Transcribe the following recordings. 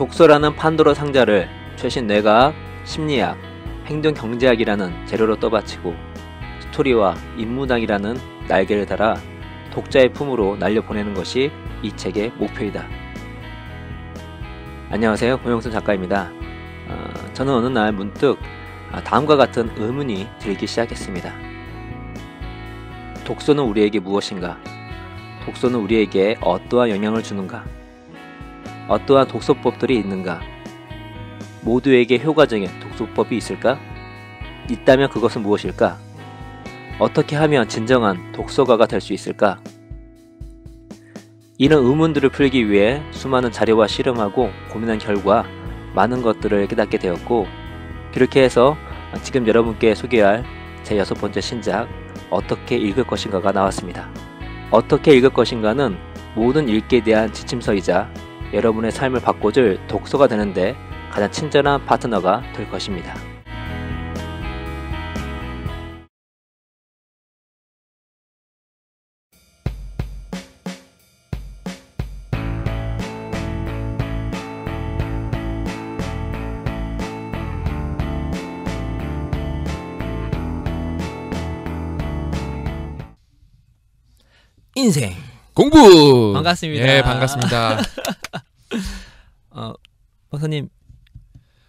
독서라는 판도라 상자를 최신 내과학, 심리학, 행동경제학이라는 재료로 떠받치고 스토리와 인문학이라는 날개를 달아 독자의 품으로 날려보내는 것이 이 책의 목표이다. 안녕하세요. 고영순 작가입니다. 어, 저는 어느 날 문득 아, 다음과 같은 의문이 들기 시작했습니다. 독서는 우리에게 무엇인가? 독서는 우리에게 어떠한 영향을 주는가? 어떠한 독서법들이 있는가? 모두에게 효과적인 독서법이 있을까? 있다면 그것은 무엇일까? 어떻게 하면 진정한 독서가가 될 수 있을까? 이런 의문들을 풀기 위해 수많은 자료와 실험하고 고민한 결과 많은 것들을 깨닫게 되었고 그렇게 해서 지금 여러분께 소개할 제 여섯 번째 신작 어떻게 읽을 것인가가 나왔습니다. 어떻게 읽을 것인가는 모든 읽기에 대한 지침서이자 여러분의 삶을 바꿔줄 독서가 되는데 가장 친절한 파트너가 될 것입니다. 인생 공부. 반갑습니다. 예, 반갑습니다. 어, 박사님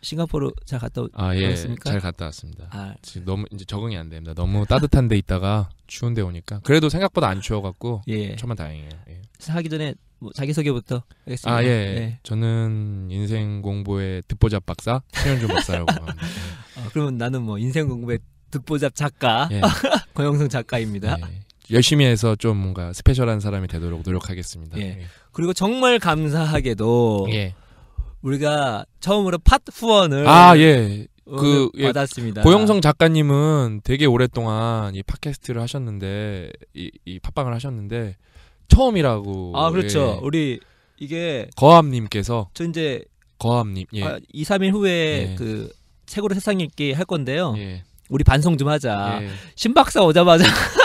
싱가포르 잘 갔다 오셨습니까? 아, 예, 잘 갔다 왔습니다. 아. 지금 너무 이제 적응이 안 됩니다. 너무 따뜻한 데 있다가 추운 데 오니까 그래도 생각보다 안 추워 갖고 예. 천만 다행이에요. 예. 하기 전에 뭐 자기 소개부터 하겠습니다. 아, 예. 예. 저는 인생 공부의 듣보잡 박사 최현준 박사라고 합니다. 아, 그러면 나는 뭐 인생 공부의 듣보잡 작가 예. 권영성 작가입니다. 예. 열심히 해서 좀 뭔가 스페셜한 사람이 되도록 노력하겠습니다. 예. 예. 그리고 정말 감사하게도 예. 우리가 처음으로 팟 후원을 아 예. 어, 그 예. 받았습니다. 고영성 작가님은 되게 오랫동안 이 팟캐스트를 하셨는데 이, 이 팟빵을 하셨는데 처음이라고. 아 그렇죠. 예. 우리 이게 거함님께서 저 이제 거함님 예. 아, 2, 3일 후에 예. 그 책으로 세상 읽기 할 건데요. 우리 반성 좀 하자. 신박사 오자마자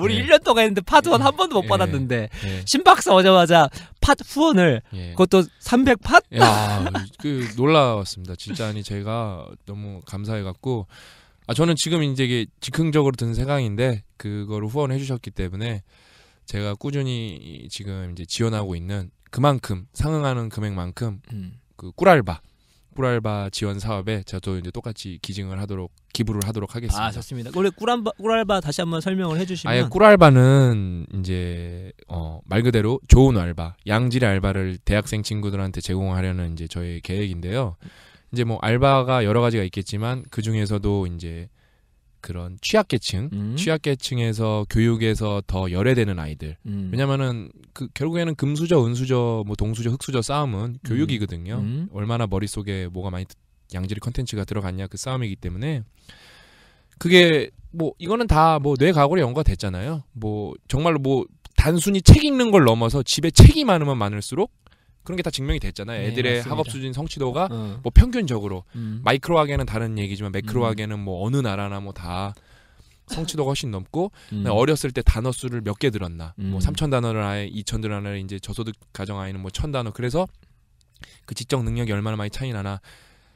우리 예. 1년 동안 했는데 파트 원한 예. 번도 못 예. 받았는데 심박사 예. 오자마자 팟 후원을 예. 그것도 300팟? 야, 그 놀라웠습니다. 진짜 아니 제가 너무 감사해 갖고 아 저는 지금 이제 이게 즉흥적으로 든 생각인데 그거를 후원해 주셨기 때문에 제가 꾸준히 지금 이제 지원하고 있는 그만큼 상응하는 금액만큼 음. 그 꿀알바 꿀알바 지원 사업에 저도 이제 똑같이 기증을 하도록 기부를 하도록 하겠습니다. 아 좋습니다. 원래 꿀알바, 꿀알바 다시 한번 설명을 해주시면. 아예 꿀알바는 이제 어, 말 그대로 좋은 알바, 양질의 알바를 대학생 친구들한테 제공하려는 이제 저의 계획인데요. 이제 뭐 알바가 여러 가지가 있겠지만 그 중에서도 이제 그런 취약계층, 음. 취약계층에서 교육에서 더 열애되는 아이들. 음. 왜냐면은 그 결국에는 금수저, 은수저, 뭐 동수저, 흑수저 싸움은 교육이거든요. 음. 음. 얼마나 머릿속에 뭐가 많이 양질의 컨텐츠가 들어갔냐 그 싸움이기 때문에 그게 뭐 이거는 다 뭐 뇌과거리 연구가 됐잖아요. 뭐 정말로 뭐 단순히 책 읽는 걸 넘어서 집에 책이 많으면 많을수록 그런 게 다 증명이 됐잖아요. 네, 애들의 네, 학업 수준 성취도가 어. 뭐 평균적으로 음. 마이크로학에는 다른 얘기지만 매크로학에는 음. 뭐 어느 나라나 뭐 다 성취도가 훨씬 넘고 음. 어렸을 때 단어 수를 몇 개 들었나 뭐 음. 삼천 단어를 아예 이천 단어를 이제 저소득 가정 아이는 뭐 천 단어 그래서 그 지적 능력이 얼마나 많이 차이 나나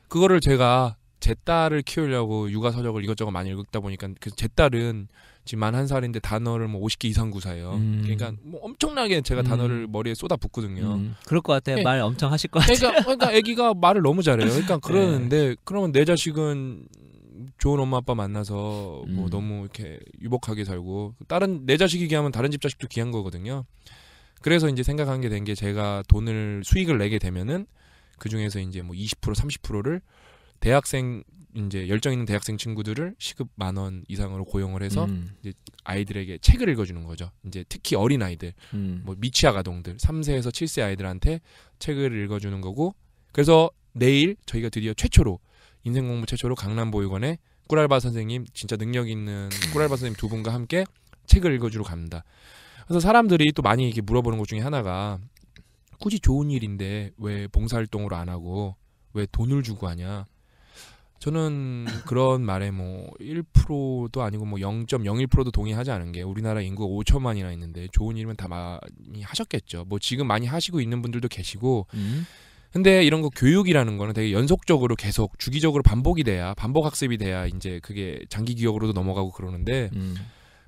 그거를 제가 제 딸을 키우려고 육아 서적을 이것저것 많이 읽다 보니까 그 제 딸은 지금 만 한 살인데 단어를 뭐 50개 이상 구사해요. 음. 그러니까 뭐 엄청나게 제가 음. 단어를 머리에 쏟아붓거든요. 음. 그럴 것 같아요. 네. 말 엄청 하실 것 같아요. 그러니까, 그러니까 아기가 말을 너무 잘해요. 그러니까 네. 그러는데 네. 그러면 내 자식은 좋은 엄마 아빠 만나서 뭐 음. 너무 이렇게 유복하게 살고 다른 내 자식이 기하면 다른 집 자식도 귀한 거거든요. 그래서 이제 생각한 게 된게 게 제가 돈을 수익을 내게 되면은 그 중에서 이제 뭐 20% 30%를 대학생 이제 열정 있는 대학생 친구들을 시급 만원 이상으로 고용을 해서 음. 이제 아이들에게 책을 읽어주는 거죠. 이제 특히 어린 아이들, 음. 뭐 미취학 아동들, 3세에서 7세 아이들한테 책을 읽어주는 거고. 그래서 내일 저희가 드디어 최초로 인생 공부 최초로 강남 보육원에 꿀알바 선생님 진짜 능력 있는 음. 꿀알바 선생님 두 분과 함께 책을 읽어주러 갑니다. 그래서 사람들이 또 많이 이렇게 물어보는 것 중에 하나가 굳이 좋은 일인데 왜 봉사활동으로 안 하고 왜 돈을 주고 하냐. 저는 그런 말에 뭐 1%도 아니고 뭐 0.01%도 동의하지 않은 게 우리나라 인구가 5천만이나 있는데 좋은 일이면 다 많이 하셨겠죠. 뭐 지금 많이 하시고 있는 분들도 계시고. 음. 근데 이런 거 교육이라는 거는 되게 연속적으로 계속 주기적으로 반복이 돼야 반복 학습이 돼야 이제 그게 장기 기억으로도 넘어가고 그러는데 음.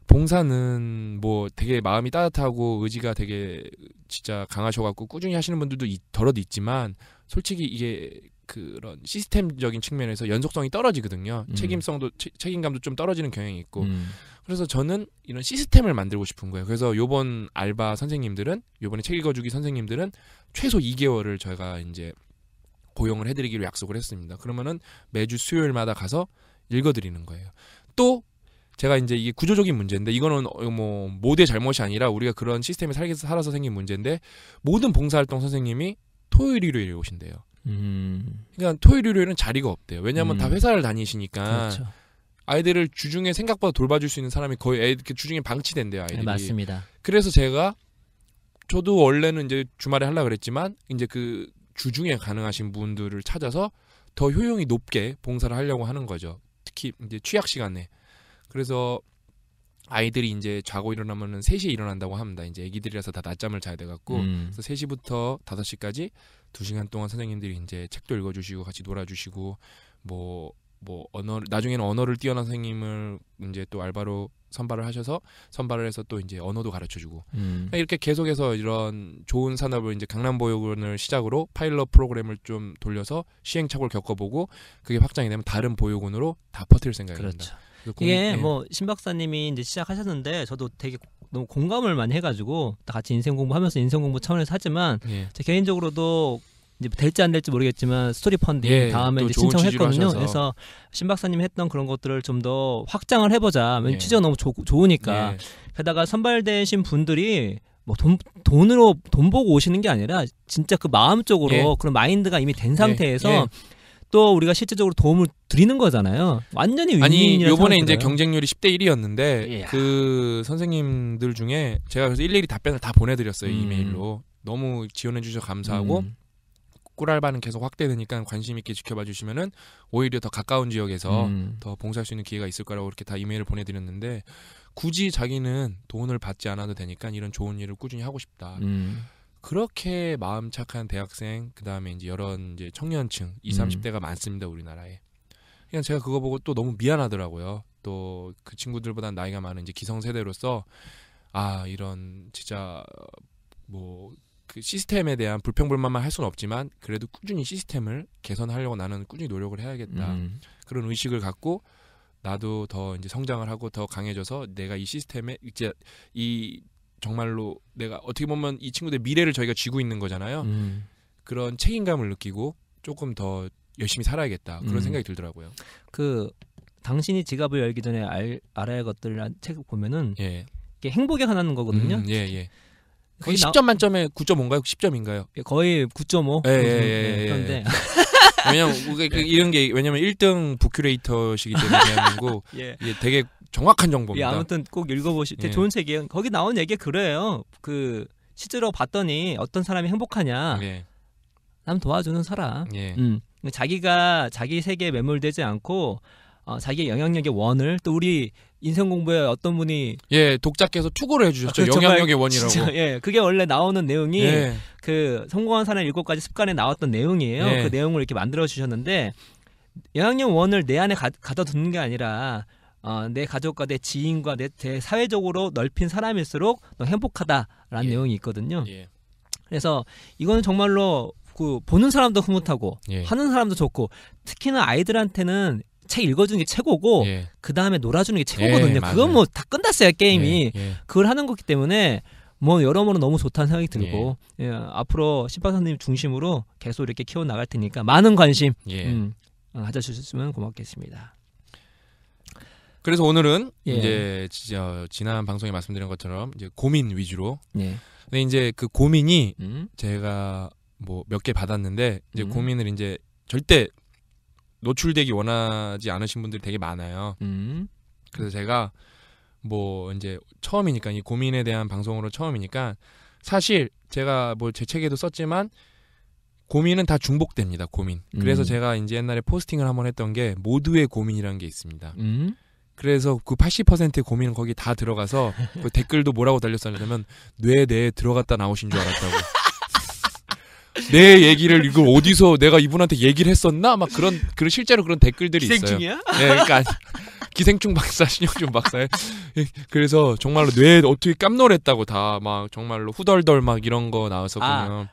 봉사는 뭐 되게 마음이 따뜻하고 의지가 되게 진짜 강하셔갖고 꾸준히 하시는 분들도 이, 덜어도 있지만 솔직히 이게 그런 시스템적인 측면에서 연속성이 떨어지거든요. 음. 책임성도 체, 책임감도 좀 떨어지는 경향이 있고. 음. 그래서 저는 이런 시스템을 만들고 싶은 거예요. 그래서 요번 알바 선생님들은 요번에 책 읽어주기 선생님들은 최소 2개월을 저희가 이제 고용을 해드리기로 약속을 했습니다. 그러면은 매주 수요일마다 가서 읽어드리는 거예요. 또 제가 이제 이게 구조적인 문제인데 이거는 어, 뭐모두 잘못이 아니라 우리가 그런 시스템에 살기서 살아서 생긴 문제인데 모든 봉사활동 선생님이 토요일 일요일에 오신대요. 음. 그러니까 토요일 일요일은 자리가 없대요. 왜냐하면 음. 다 회사를 다니시니까 그렇죠. 아이들을 주중에 생각보다 돌봐줄 수 있는 사람이 거의 애, 주중에 방치된대요 아이들이. 네, 맞습니다. 그래서 제가 저도 원래는 이제 주말에 하려 그랬지만 이제 그 주중에 가능하신 분들을 찾아서 더 효용이 높게 봉사를 하려고 하는 거죠. 특히 이제 취약 시간에. 그래서 아이들이 이제 자고 일어나면은 3시에 일어난다고 합니다. 이제 아기들이라서 다 낮잠을 자야 돼 갖고 음. 그래서 3시부터 5시까지 2시간 동안 선생님들이 이제 책도 읽어 주시고 같이 놀아 주시고 뭐 뭐 언어 나중에는 언어를 뛰어난 선생님을 이제 또 알바로 선발을 하셔서 선발을 해서 또 이제 언어도 가르쳐 주고 음. 그러니까 이렇게 계속해서 이런 좋은 산업을 이제 강남보육원을 시작으로 파일럿 프로그램을 좀 돌려서 시행착오를 겪어보고 그게 확장이 되면 다른 보육원으로 다 퍼뜨릴 생각입니다. 그렇죠. 공, 이게 예. 네. 뭐신 박사님이 이제 시작하셨는데 저도 되게 너무 공감을 많이 해가지고 다 같이 인생 공부하면서 인생 공부 차원에서 하지만 예. 제 개인적으로도 이제 될지 안 될지 모르겠지만 스토리 펀딩 예, 다음에 이제 신청했거든요. 그래서 신 박사님 했던 그런 것들을 좀 더 확장을 해보자. 예. 취지가 너무 조, 좋으니까. 예. 게다가 선발되신 분들이 뭐 돈, 돈으로 돈 보고 오시는 게 아니라 진짜 그 마음 쪽으로 예. 그런 마인드가 이미 된 상태에서 예, 예. 또 우리가 실제적으로 도움을 드리는 거잖아요. 완전히 윈윈 아니 요번에 이제 경쟁률이 10대 1이었는데 yeah. 예. 그 선생님들 중에 제가 그래서 일일이 답변을 다 보내드렸어요 음. 이메일로 너무 지원해 주셔 감사하고 음. 꿀알바는 계속 확대되니까 관심 있게 지켜봐 주시면은 오히려 더 가까운 지역에서 음. 더 봉사할 수 있는 기회가 있을 거라고 이렇게 다 이메일을 보내드렸는데 굳이 자기는 돈을 받지 않아도 되니까 이런 좋은 일을 꾸준히 하고 싶다. 음. 그렇게 마음 착한 대학생 그다음에 이제 여러 이제 청년층 20, 음. 30대가 많습니다 우리나라에. 그냥 제가 그거 보고 또 너무 미안하더라고요. 또 그 친구들보다 나이가 많은 이제 기성세대로서 아 이런 진짜 뭐 그 시스템에 대한 불평불만만 할 수는 없지만 그래도 꾸준히 시스템을 개선하려고 나는 꾸준히 노력을 해야겠다 음. 그런 의식을 갖고 나도 더 이제 성장을 하고 더 강해져서 내가 이 시스템에 이제 이 정말로 내가 어떻게 보면 이 친구들 의 미래를 저희가 쥐고 있는 거잖아요. 음. 그런 책임감을 느끼고 조금 더 열심히 살아야겠다 그런 음. 생각이 들더라고요. 그 당신이 지갑을 열기 전에 알, 알아야 할 것들 책 보면은 예. 이게 행복에 관한 거거든요. 음, 예, 예. 거의 10점 만점에 9.5인가요? 10점인가요? 예, 거의 9.5. 예, 예, 예, 네, 예, 예, 그런데 왜냐면 그, 네. 이런 게 왜냐면 1등 부큐레이터시기 때문에 대한민국 예. 이게 되게 정확한 정보입니다. 예, 아무튼 꼭 읽어보시. 되게 예. 좋은 책이에요. 거기 나온 얘기 그래요. 그 실제로 봤더니 어떤 사람이 행복하냐. 예. 남 도와주는 사람. 예. 음. 자기가 자기 세계에 매몰되지 않고 어, 자기의 영향력의 원을 또 우리 인생 공부에 어떤 분이 예 독자께서 투고를 해주셨죠 아, 그렇죠. 영향력의 원이라고 진짜, 예 그게 원래 나오는 내용이 예. 그 성공한 사람 일곱 가지 습관에 나왔던 내용이에요 예. 그 내용을 이렇게 만들어 주셨는데 영향력 원을 내 안에 가, 가둬 두는 게 아니라 어, 내 가족과 내 지인과 내, 내 사회적으로 넓힌 사람일수록 너 행복하다라는 예. 내용이 있거든요 예. 그래서 이거는 정말로 그 보는 사람도 흐뭇하고 예. 하는 사람도 좋고 특히나 아이들한테는 책 읽어주는 게 최고고 예. 그 다음에 놀아주는 게 최고거든요. 예, 그건 뭐 다 끝났어요 게임이 예, 예, 그걸 하는 거기 때문에 뭐 여러모로 너무 좋다는 생각이 들고 예. 예 앞으로 심판사님 중심으로 계속 이렇게 키워 나갈 테니까 많은 관심 예. 음, 어, 가져주셨으면 고맙겠습니다. 그래서 오늘은 이제 진짜 지난 방송에 말씀드린 것처럼 이제 고민 위주로 네. 근데 이제 그 고민이 음? 제가 뭐 몇 개 받았는데 이제 음? 고민을 이제 절대 노출되기 원하지 않으신 분들이 되게 많아요. 음. 그래서 제가 뭐 이제 처음이니까 이 고민에 대한 방송으로 처음이니까 사실 제가 뭐 제 책에도 썼지만 고민은 다 중복됩니다. 고민. 그래서 음. 제가 이제 옛날에 포스팅을 한번 했던 게 모두의 고민이라는 게 있습니다. 음. 그래서 그 80%의 고민은 거기 다 들어가서 그 댓글도 뭐라고 달렸었냐면 뇌 내에 들어갔다 나오신 줄 알았다고. 내 얘기를 이거 어디서 내가 이분한테 얘기를 했었나 막 그런 그런 실제로 그런 댓글들이 기생충이야? 있어 네, 그러니까 기생충 박사 신영준 박사의 예, 그래서 정말로 뇌 어떻게 깜놀했다고 다 막 정말로 후덜덜 막 이런 거 나왔었군요.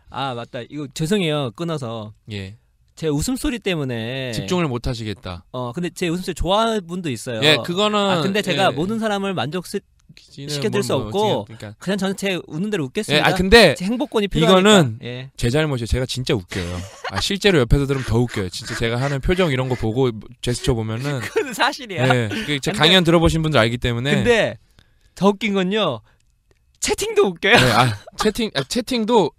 아, 아 맞다 이거 죄송해요 끊어서. 예. 제 웃음소리 때문에 집중을 못 하시겠다. 어, 근데 제 웃음소리 좋아하는 분도 있어요. 예, 그거는 아, 근데 제가 예. 모든 사람을 만족시 시켜드릴 수 뭐, 뭐 없고 그러니까 그냥 그러니까. 전체 웃는 대로 웃겠습니다. 예, 아 근데 행복권이 필요하니까. 이거는 예. 제 잘못이에요. 제가 진짜 웃겨요. 아 실제로 옆에서 들으면 더 웃겨요. 진짜 제가 하는 표정 이런 거 보고 제스처 보면은 그건 사실이야. 예, 그 제 근데, 들어보신 분들 알기 때문에. 근데 더 웃긴 건요. 채팅도 웃겨요. 네, 아, 채팅 아, 채팅도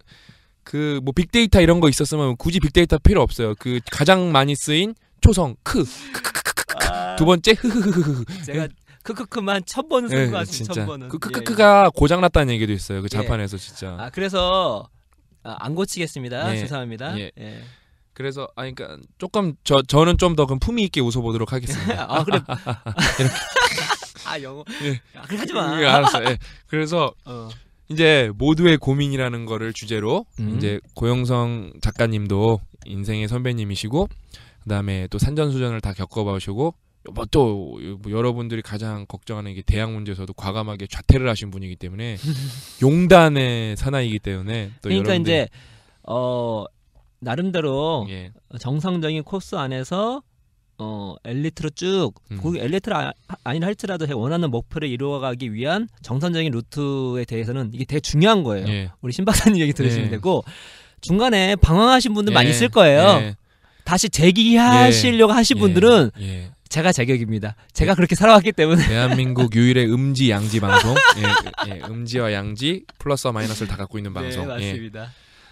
그 뭐 빅데이터 이런 거 있었으면 굳이 빅데이터 필요 없어요. 그 가장 많이 쓰인 초성 크크크크크크 아... 번째 흐흐흐흐 제가 크크크만 천 번은 쓴것 예, 같은니다천 번은. 그 예, 예. 크크크가 예. 고장났다는 얘기도 있어요. 그 자판에서 진짜. 아 그래서 아, 안 고치겠습니다. 죄송합니다. 예. 그래서 아 그러니까 조금 저 저는 좀 더 품위 있게 웃어 보도록 하겠습니다. 아 그래. 아 영어. 예. 아, 그래 하지 마. 예, 알았어. 예. 그래서 어. 이제 모두의 고민이라는 거를 주제로 음. 이제 고영성 작가님도 인생의 선배님이시고 그다음에 또 산전수전을 다 겪어보시고 뭐또 뭐 여러분들이 가장 걱정하는 게 대학 문제에서도 과감하게 좌퇴를 하신 분이기 때문에 용단의 사나이기 때문에 또 그러니까 여러분들... 이제 어 나름대로 예. 정상적인 코스 안에서 어 엘리트로 쭉 음. 거기 엘리트라 아, 아니라 할지라도 원하는 목표를 이루어가기 위한 정상적인 루트에 대해서는 이게 되게 중요한 거예요. 예. 우리 신박사님 얘기 들으시면 예. 되고 중간에 방황하신 분들 많이 예. 있을 거예요. 예. 다시 재기하시려고 하신 예. 분들은 제가 자격입니다. 제가 네. 그렇게 살아왔기 때문에 대한민국 유일의 음지 양지 방송, 예, 예, 예 음지와 양지 플러스와 마이너스를 다 갖고 있는 네, 방송. 네, 맞습니다. 예.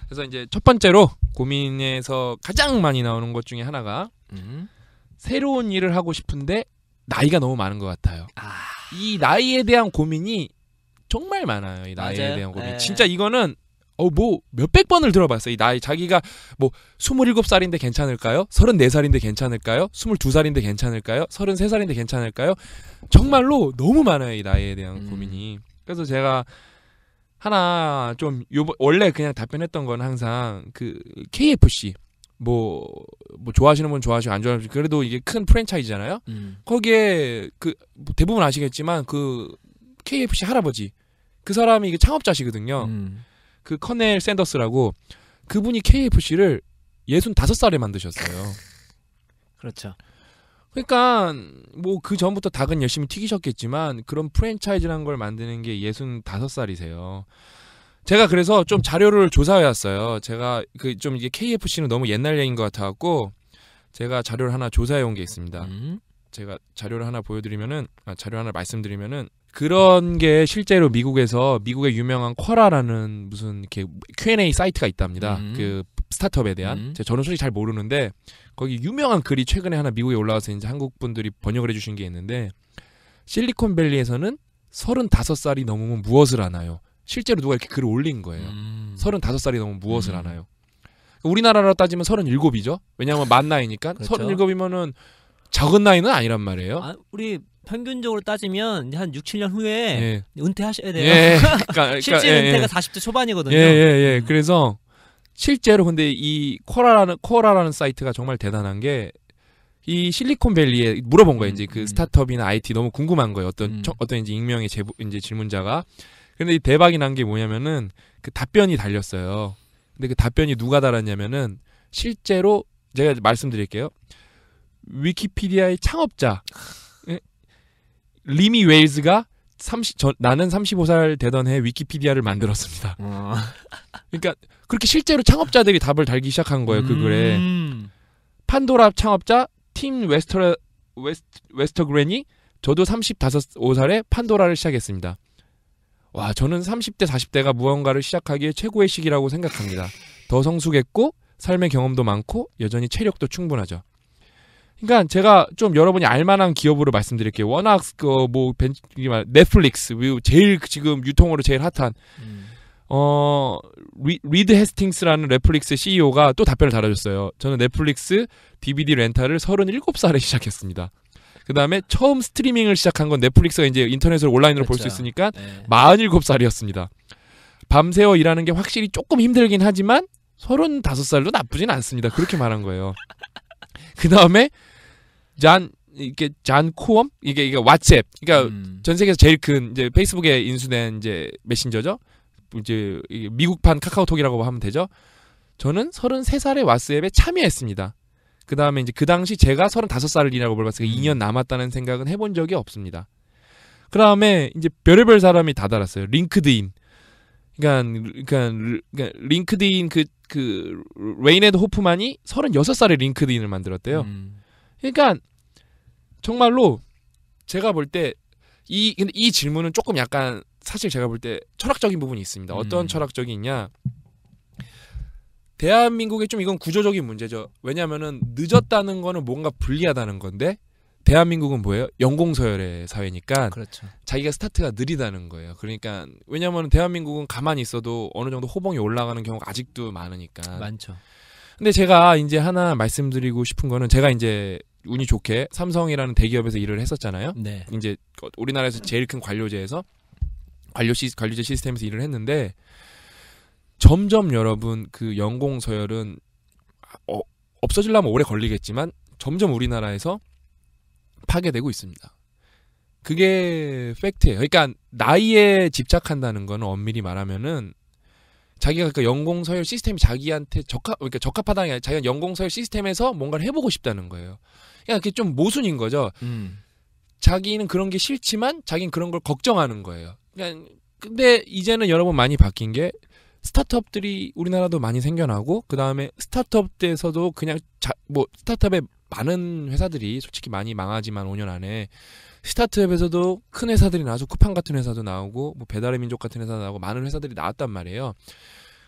그래서 이제 첫 번째로 고민에서 가장 많이 나오는 것 중에 하나가 음. 새로운 일을 하고 싶은데 나이가 너무 많은 것 같아요. 아... 이 나이에 대한 고민이 정말 많아요. 이 나이에 맞아요. 대한 고민. 에... 네. 진짜 이거는 어, 뭐, 몇백 번을 들어봤어요. 이 나이, 자기가 뭐, 27살인데 괜찮을까요? 34살인데 괜찮을까요? 22살인데 괜찮을까요? 33살인데 괜찮을까요? 정말로 너무 많아요. 이 나이에 대한 음. 고민이. 그래서 제가 하나 좀, 요, 번 원래 그냥 답변했던 건 항상 그, KFC. 뭐, 뭐 좋아하시는 분 좋아하시고 안 좋아하시고 그래도 이게 큰 프랜차이즈잖아요. 음. 거기에 그 뭐 대부분 아시겠지만 그 KFC 할아버지 그 사람이 이게 창업자시거든요. 음. 그 커넬 샌더스라고 그분이 KFC를 65살에 만드셨어요. 그렇죠. 그러니까 뭐 그 전부터 닭은 열심히 튀기셨겠지만 그런 프랜차이즈란 걸 만드는 게 65살이세요. 제가 그래서 좀 자료를 조사해 왔어요. 제가 그 좀 이게 KFC는 너무 옛날 얘기인 것 같아 갖고 제가 자료를 하나 조사해 온 게 있습니다. 음? 제가 자료를 하나 보여드리면은 아, 자료 하나 말씀드리면은 그런 게 실제로 미국에서 미국의 유명한 쿼라라는 무슨 이렇게 Q&A 사이트가 있답니다. 음. 그 스타트업에 대한 음. 제가 저는 솔직히 잘 모르는데 거기 유명한 글이 최근에 하나 미국에 올라와서 이제 한국 분들이 번역을 해주신 게 있는데 실리콘밸리에서는 35살이 넘으면 무엇을 하나요? 실제로 누가 이렇게 글을 올린 거예요. 음. 35살이 넘으면 무엇을 음. 하나요? 그러니까 우리나라로 따지면 37이죠. 왜냐하면 만 나이니까 그렇죠. 37이면은 적은 나이는 아니란 말이에요. 아, 우리 평균적으로 따지면 한 6, 7년 후에 예. 은퇴하셔야 돼요. 예, 그러니까, 그러니까, 실제 예, 예. 은퇴가 40대 초반이거든요. 예, 예, 예, 음. 그래서 실제로 근데 이 코라라는 코라라는 사이트가 정말 대단한 게 이 실리콘밸리에 물어본 거예요. 음, 이제 그 음. 스타트업이나 IT 너무 궁금한 거예요. 어떤 처, 음. 어떤 이제 익명의 제보, 이제 질문자가 근데 이 대박이 난 게 뭐냐면은 그 답변이 달렸어요. 근데 그 답변이 누가 달았냐면은 실제로 제가 말씀드릴게요. 위키피디아의 창업자 리미 웨일즈가 30, 저, 나는 35살 되던 해 위키피디아를 만들었습니다. 어. 그러니까 그렇게 실제로 창업자들이 답을 달기 시작한 거예요, 그 글에. 음. 판도라 창업자 팀 웨스터, 웨스트, 웨스터그랜이 저도 3 5살에 판도라를 시작했습니다. 와, 저는 30대, 40대가 무언가를 시작하기에 최고의 시기라고 생각합니다. 더 성숙했고, 삶의 경험도 많고, 여전히 체력도 충분하죠. 그러니까 제가 좀 여러분이 알만한 기업으로 말씀드릴게요. 워낙 그뭐 벤 넷플릭스 제일 그 지금 유통으로 제일 핫한 음. 어 리, 드 헤스팅스라는 넷플릭스 CEO가 또 답변을 달아줬어요. 저는 넷플릭스 DVD 렌탈을 37살에 시작했습니다. 그 다음에 처음 스트리밍을 시작한 건 넷플릭스가 이제 인터넷으로 온라인으로 볼수 그렇죠. 있으니까 네. 47살이었습니다. 밤새워 일하는 게 확실히 조금 힘들긴 하지만 35살도 나쁘진 않습니다. 그렇게 말한 거예요. 그 다음에 잔 이게 잔코엄 이게 이게 왓츠앱 그러니까 음. 전 세계에서 제일 큰 이제 페이스북에 인수된 이제 메신저죠 이제 미국판 카카오톡이라고 하면 되죠 저는 33살에 왓츠앱에 참여했습니다 그 다음에 이제 그 당시 제가 35살이라고 불렀으니까 음. 2년 남았다는 생각은 해본 적이 없습니다 그 다음에 이제 별의별 사람이 다 달았어요 링크드인 그러니까 그러니까, 그러니까 링크드인 그그레인네드 호프만이 36살에 링크드인을 만들었대요 음. 그러니까 정말로 제가 볼 때 이 근데 이 질문은 조금 약간 사실 제가 볼 때 철학적인 부분이 있습니다. 음. 어떤 음. 철학적이냐? 대한민국의 좀 이건 구조적인 문제죠. 왜냐하면은 늦었다는 거는 뭔가 불리하다는 건데 대한민국은 뭐예요? 연공서열의 사회니까 그렇죠. 자기가 스타트가 느리다는 거예요. 그러니까 왜냐하면 대한민국은 가만히 있어도 어느 정도 호봉이 올라가는 경우가 아직도 많으니까. 많죠. 근데 제가 이제 하나 말씀드리고 싶은 거는 제가 이제 운이 좋게 삼성이라는 대기업에서 일을 했었잖아요. 네. 이제 우리나라에서 제일 큰 관료제에서 관료 시, 관료제 시스템에서 일을 했는데 점점 여러분 그 연공 서열은 어, 없어질라면 오래 걸리겠지만 점점 우리나라에서 파괴되고 있습니다. 그게 팩트예요. 그러니까 나이에 집착한다는 거는 엄밀히 말하면은 자기가 그니까 연공 서열 시스템이 자기한테 적합 그러니까 적합하다는 게 아니라 자기가 연공 서열 시스템에서 뭔가를 해보고 싶다는 거예요. 그냥 이렇게 좀 모순인 거죠. 음. 자기는 그런 게 싫지만 자기는 그런 걸 걱정하는 거예요. 그냥 근데 이제는 여러분 많이 바뀐 게 스타트업들이 우리나라도 많이 생겨나고 그 다음에 스타트업 때에서도 그냥 자, 뭐 스타트업에 많은 회사들이 솔직히 많이 망하지만 5년 안에 스타트업에서도 큰 회사들이 나와서 쿠팡 같은 회사도 나오고 뭐 배달의 민족 같은 회사 도 나오고 많은 회사들이 나왔단 말이에요.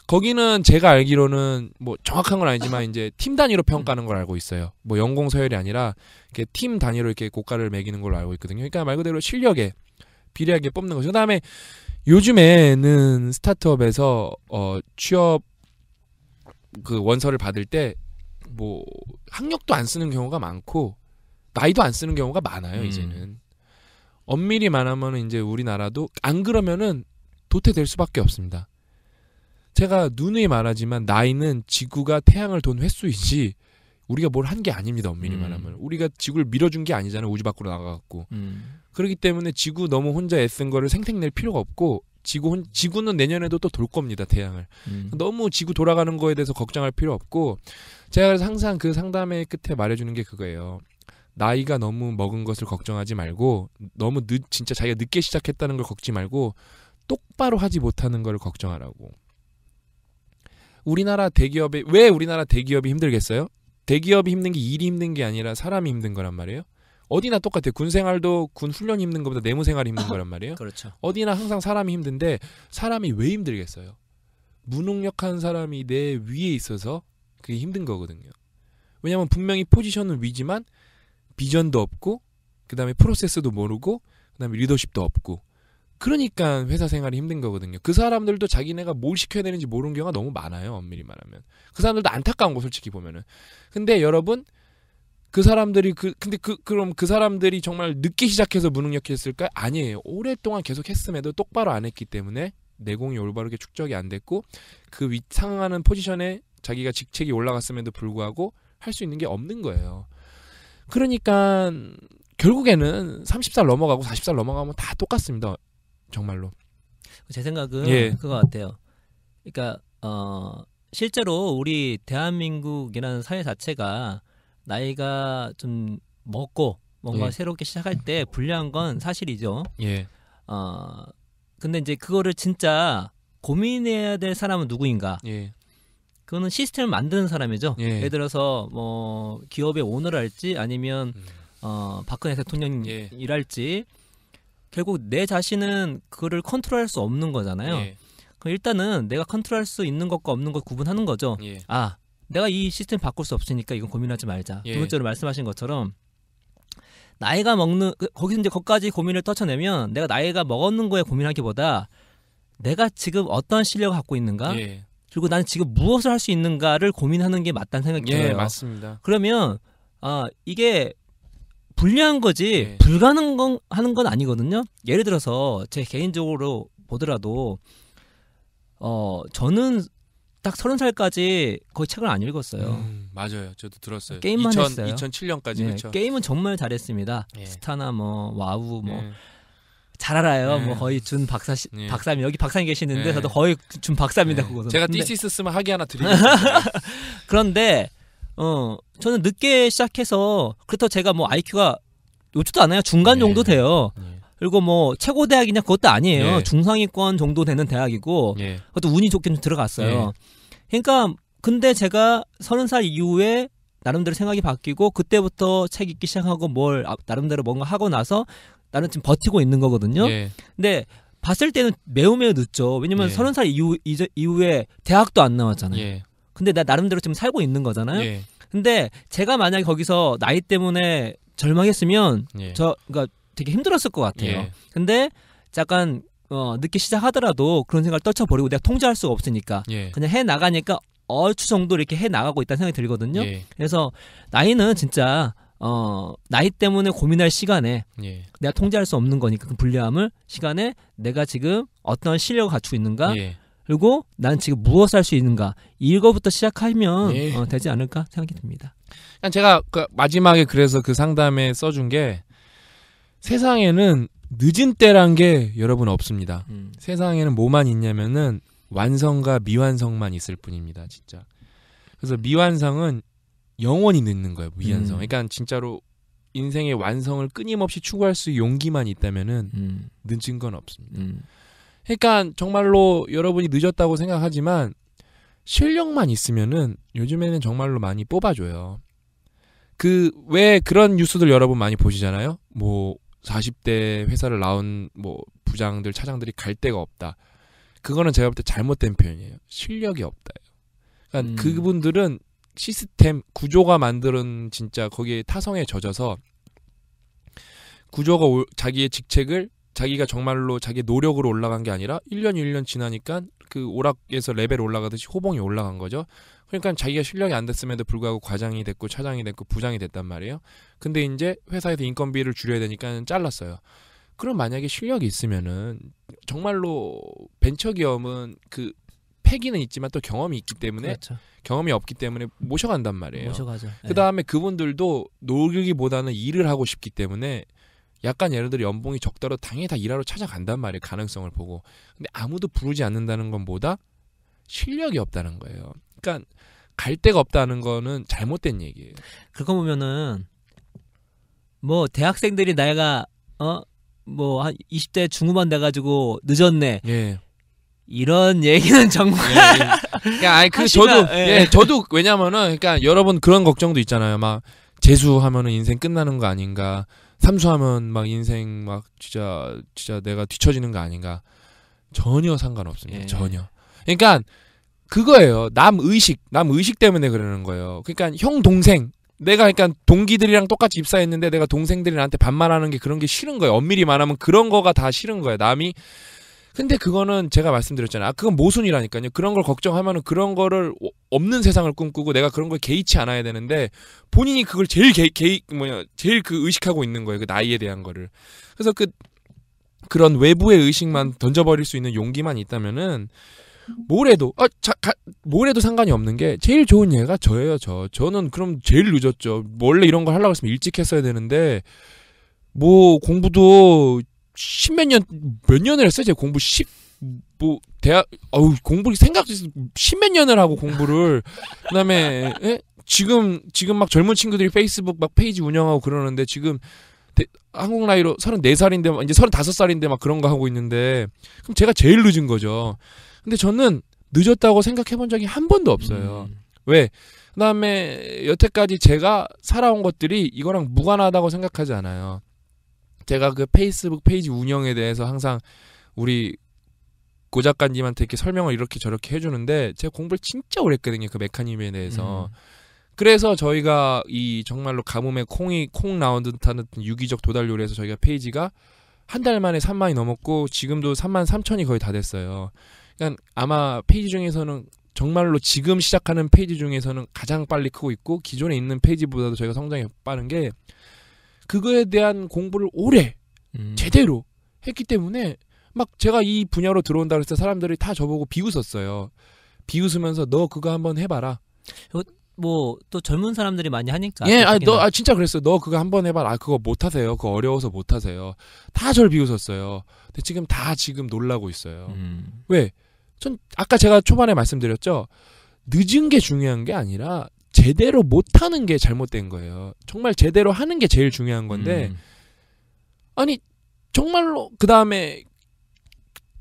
거기는 제가 알기로는 뭐 정확한 건 아니지만 이제 팀 단위로 평가하는 걸 알고 있어요. 뭐 연공 서열이 아니라 이렇게 팀 단위로 이렇게 고가를 매기는 걸로 알고 있거든요. 그러니까 말 그대로 실력에 비례하게 뽑는 거죠. 그다음에 요즘에는 스타트업에서 어 취업 그 원서를 받을 때 뭐 학력도 안 쓰는 경우가 많고 나이도 안 쓰는 경우가 많아요, 음. 이제는. 엄밀히 말하면 이제 우리나라도 안 그러면은 도태될 수밖에 없습니다. 제가 누누이 말하지만 나이는 지구가 태양을 돈 횟수이지 우리가 뭘 한 게 아닙니다. 엄밀히 음. 말하면 우리가 지구를 밀어준 게 아니잖아요. 우주 밖으로 나가갖고 음. 그렇기 때문에 지구 너무 혼자 애쓴 거를 생색낼 필요가 없고 지구 혼, 지구는 내년에도 또 돌 겁니다. 태양을 음. 너무 지구 돌아가는 거에 대해서 걱정할 필요 없고 제가 항상 그 상담의 끝에 말해주는 게 그거예요. 나이가 너무 먹은 것을 걱정하지 말고 너무 늦 진짜 자기가 늦게 시작했다는 걸 걱지 말고 똑바로 하지 못하는 걸 걱정하라고. 우리나라 대기업에 왜 우리나라 대기업이 힘들겠어요? 대기업이 힘든 게 일이 힘든 게 아니라 사람이 힘든 거란 말이에요. 어디나 똑같아요. 군 생활도 군 훈련 힘든 것보다 내무 생활이 힘든 거란 말이에요. 그렇죠. 어디나 항상 사람이 힘든데 사람이 왜 힘들겠어요? 무능력한 사람이 내 위에 있어서 그게 힘든 거거든요. 왜냐하면 분명히 포지션은 위지만 비전도 없고 그다음에 프로세스도 모르고 그다음에 리더십도 없고 그러니까 회사 생활이 힘든 거거든요. 그 사람들도 자기네가 뭘 시켜야 되는지 모르는 경우가 너무 많아요. 엄밀히 말하면. 그 사람들도 안타까운 거 솔직히 보면은. 근데 여러분 그 사람들이 그 근데 그 그럼 그 사람들이 정말 늦게 시작해서 무능력했을까? 아니에요. 오랫동안 계속 했음에도 똑바로 안 했기 때문에 내공이 올바르게 축적이 안 됐고 그 위상하는 포지션에 자기가 직책이 올라갔음에도 불구하고 할 수 있는 게 없는 거예요. 그러니까 결국에는 30살 넘어가고 40살 넘어가면 다 똑같습니다. 정말로. 제 생각은 예. 그거 같아요. 그러니까 어 실제로 우리 대한민국이라는 사회 자체가 나이가 좀 먹고 뭔가 예. 새롭게 시작할 때 불리한 건 사실이죠. 예. 어 근데 이제 그거를 진짜 고민해야 될 사람은 누구인가? 예. 그거는 시스템을 만드는 사람이죠. 예. 를 들어서 뭐 기업의 오너랄지 아니면 음. 어 박근혜 대통령이랄지 예. 결국 내 자신은 그를 컨트롤할 수 없는 거잖아요. 예. 그럼 일단은 내가 컨트롤할 수 있는 것과 없는 것 구분하는 거죠. 예. 아 내가 이 시스템 바꿀 수 없으니까 이건 고민하지 말자. 예. 두 번째로 말씀하신 것처럼 나이가 먹는 그, 거기서 이제 거까지 기 고민을 떨쳐내면 내가 나이가 먹었는 거에 고민하기보다 내가 지금 어떤 실력을 갖고 있는가 예. 그리고 나는 지금 무엇을 할 수 있는가를 고민하는 게 맞다는 생각이 예, 들어요. 맞습니다. 그러면 아 이게 불리한 거지 네. 불가능한 건, 아니거든요. 예를 들어서 제 개인적으로 보더라도 어 저는 딱 서른 살까지 거의 책을 안 읽었어요. 음, 맞아요, 저도 들었어요. 게임만 2000, 했어요. 2007년까지 네, 그렇죠. 게임은 정말 잘했습니다. 예. 스타나 뭐 와우 뭐. 예. 잘 알아요. 뭐 예. 뭐 거의 준 박사 시, 예. 박사님 여기 박사님 계시는데 예. 저도 거의 준 박사입니다. 예. 그거 제가 디시스 쓰면 학위 하나 드리겠습니다. 그런데 어, 저는 늦게 시작해서 그렇다고 제가 뭐 IQ가 요지도 않아요. 중간 정도 네. 돼요. 네. 그리고 뭐 최고 대학이냐 그것도 아니에요. 네. 중상위권 정도 되는 대학이고 그것도 운이 좋게 들어갔어요. 그러니까 근데 제가 서른 살 이후에 나름대로 생각이 바뀌고 그때부터 책 읽기 시작하고 뭘 아, 나름대로 뭔가 하고 나서 나는 지금 버티고 있는 거거든요. 예. 근데 봤을 때는 매우 매우 늦죠. 왜냐면 서른 예. 살 이후 이후에 대학도 안 나왔잖아요. 예. 근데 나 나름대로 지금 살고 있는 거잖아요. 예. 근데 제가 만약에 거기서 나이 때문에 절망했으면 예. 저 그러니까 되게 힘들었을 것 같아요. 예. 근데 약간 어, 늦게 시작하더라도 그런 생각을 떨쳐버리고 내가 통제할 수가 없으니까 예. 그냥 해 나가니까 얼추 정도 이렇게 해 나가고 있다는 생각이 들거든요. 예. 그래서 나이는 진짜 어, 나이 때문에 고민할 시간에 예. 내가 통제할 수 없는 거니까 그 불리함을 시간에 내가 지금 어떤 실력을 갖추고 있는가 예. 그리고 난 지금 무엇을 할 수 있는가 이거부터 시작하면 네. 어, 되지 않을까 생각이 듭니다. 제가 그 마지막에 그래서 그 상담에 써준 게 세상에는 늦은 때란 게 여러분 없습니다. 음. 세상에는 뭐만 있냐면은 완성과 미완성만 있을 뿐입니다, 진짜. 그래서 미완성은 영원히 늦는 거예요, 미완성. 음. 그러니까 진짜로 인생의 완성을 끊임없이 추구할 수 용기만 있다면은 음. 늦은 건 없습니다. 음. 그러니까 정말로 여러분이 늦었다고 생각하지만 실력만 있으면은 요즘에는 정말로 많이 뽑아줘요. 그 왜 그런 뉴스들 여러분 많이 보시잖아요. 뭐 40대 회사를 나온 뭐 부장들 차장들이 갈 데가 없다. 그거는 제가 볼 때 잘못된 표현이에요. 실력이 없다요. 그러니까 음. 그분들은 시스템 구조가 만드는 진짜 거기에 타성에 젖어서 구조가 올, 자기의 직책을 자기가 정말로 자기 노력으로 올라간 게 아니라 1년 1년 지나니까 그 오락에서 레벨 올라가듯이 호봉이 올라간 거죠. 그러니까 자기가 실력이 안 됐음에도 불구하고 과장이 됐고 차장이 됐고 부장이 됐단 말이에요. 근데 이제 회사에서 인건비를 줄여야 되니까 잘랐어요. 그럼 만약에 실력이 있으면은 정말로 벤처 기업은 그 패기는 있지만 또 경험이 있기 때문에 그렇죠. 경험이 없기 때문에 모셔간단 말이에요. 모셔가죠. 그 다음에 네. 그분들도 놀기보다는 일을 하고 싶기 때문에 약간 얘네들이 연봉이 적더라도 당연히 다 일하러 찾아간단 말이에요. 가능성을 보고. 근데 아무도 부르지 않는다는 건 뭐다? 실력이 없다는 거예요. 그러니까 갈 데가 없다는 거는 잘못된 얘기예요. 그거 보면은 뭐 대학생들이 나이가 어 뭐 한 20대 중후반 돼 가지고 늦었네. 예. 이런 얘기는 정말 예, 예. 그러니까 아니 그 저도 예. 예 저도 왜냐면은 그러니까 여러분 그런 걱정도 있잖아요. 막 재수하면은 인생 끝나는 거 아닌가. 삼수하면 막 인생 막 진짜 진짜 내가 뒤처지는 거 아닌가 전혀 상관없습니다. 예. 전혀. 그러니까 그거예요. 남 의식, 남 의식 때문에 그러는 거예요. 그러니까 형 동생 내가 그러니까 동기들이랑 똑같이 입사했는데 내가 동생들이 나한테 반말하는 게 그런 게 싫은 거예요. 엄밀히 말하면 그런 거가 다 싫은 거예요. 남이 근데 그거는 제가 말씀드렸잖아요. 아, 그건 모순이라니까요. 그런 걸 걱정하면은 그런 거를 없는 세상을 꿈꾸고 내가 그런 걸 개의치 않아야 되는데 본인이 그걸 제일 개, 개의 뭐냐 제일 그 의식하고 있는 거예요. 그 나이에 대한 거를. 그래서 그 그런 외부의 의식만 던져버릴 수 있는 용기만 있다면은 뭘해도 아, 자, 가, 뭘해도 상관이 없는 게 제일 좋은 예가 저예요. 저 저는 그럼 제일 늦었죠. 원래 이런 걸 하려고 했으면 일찍 했어야 되는데 뭐 공부도 십몇 년, 몇 년을 했어요. 제가 공부 십, 뭐, 대학, 어우, 공부를 생각, 십몇 년을 하고 공부를. 그 다음에, 예? 지금, 지금 막 젊은 친구들이 페이스북 막 페이지 운영하고 그러는데 지금 대, 한국 나이로 34살인데, 이제 35살인데 막 그런 거 하고 있는데, 그럼 제가 제일 늦은 거죠. 근데 저는 늦었다고 생각해 본 적이 한 번도 없어요. 음. 왜? 그 다음에 여태까지 제가 살아온 것들이 이거랑 무관하다고 생각하지 않아요. 제가 그 페이스북 페이지 운영에 대해서 항상 우리 고 작가님한테 이렇게 설명을 이렇게 저렇게 해주는데 제가 공부를 진짜 오래 했거든요 그메카니즘에 대해서 음. 그래서 저희가 이 정말로 가뭄에 콩이 콩 나온 듯한 유기적 도달 요리에서 저희가 페이지가 한 달 만에 3만이 넘었고 지금도 3만 3천이 거의 다 됐어요. 그러니까 아마 페이지 중에서는 정말로 지금 시작하는 페이지 중에서는 가장 빨리 크고 있고 기존에 있는 페이지보다도 저희가 성장이 빠른 게 그거에 대한 공부를 오래 음. 제대로 했기 때문에 막 제가 이 분야로 들어온다 그랬을 때 사람들이 다 저보고 비웃었어요. 비웃으면서 너 그거 한번 해봐라. 어, 뭐또 젊은 사람들이 많이 하니까. 예, 아너 아, 진짜 그랬어. 너 그거 한번 해봐라. 아, 그거 못하세요. 그거 어려워서 못하세요. 다 절 비웃었어요. 근데 지금 다 지금 놀라고 있어요. 음. 왜? 전 아까 제가 초반에 말씀드렸죠. 늦은 게 중요한 게 아니라 제대로 못하는 게 잘못된 거예요. 정말 제대로 하는 게 제일 중요한 건데 음. 아니 정말로 그 다음에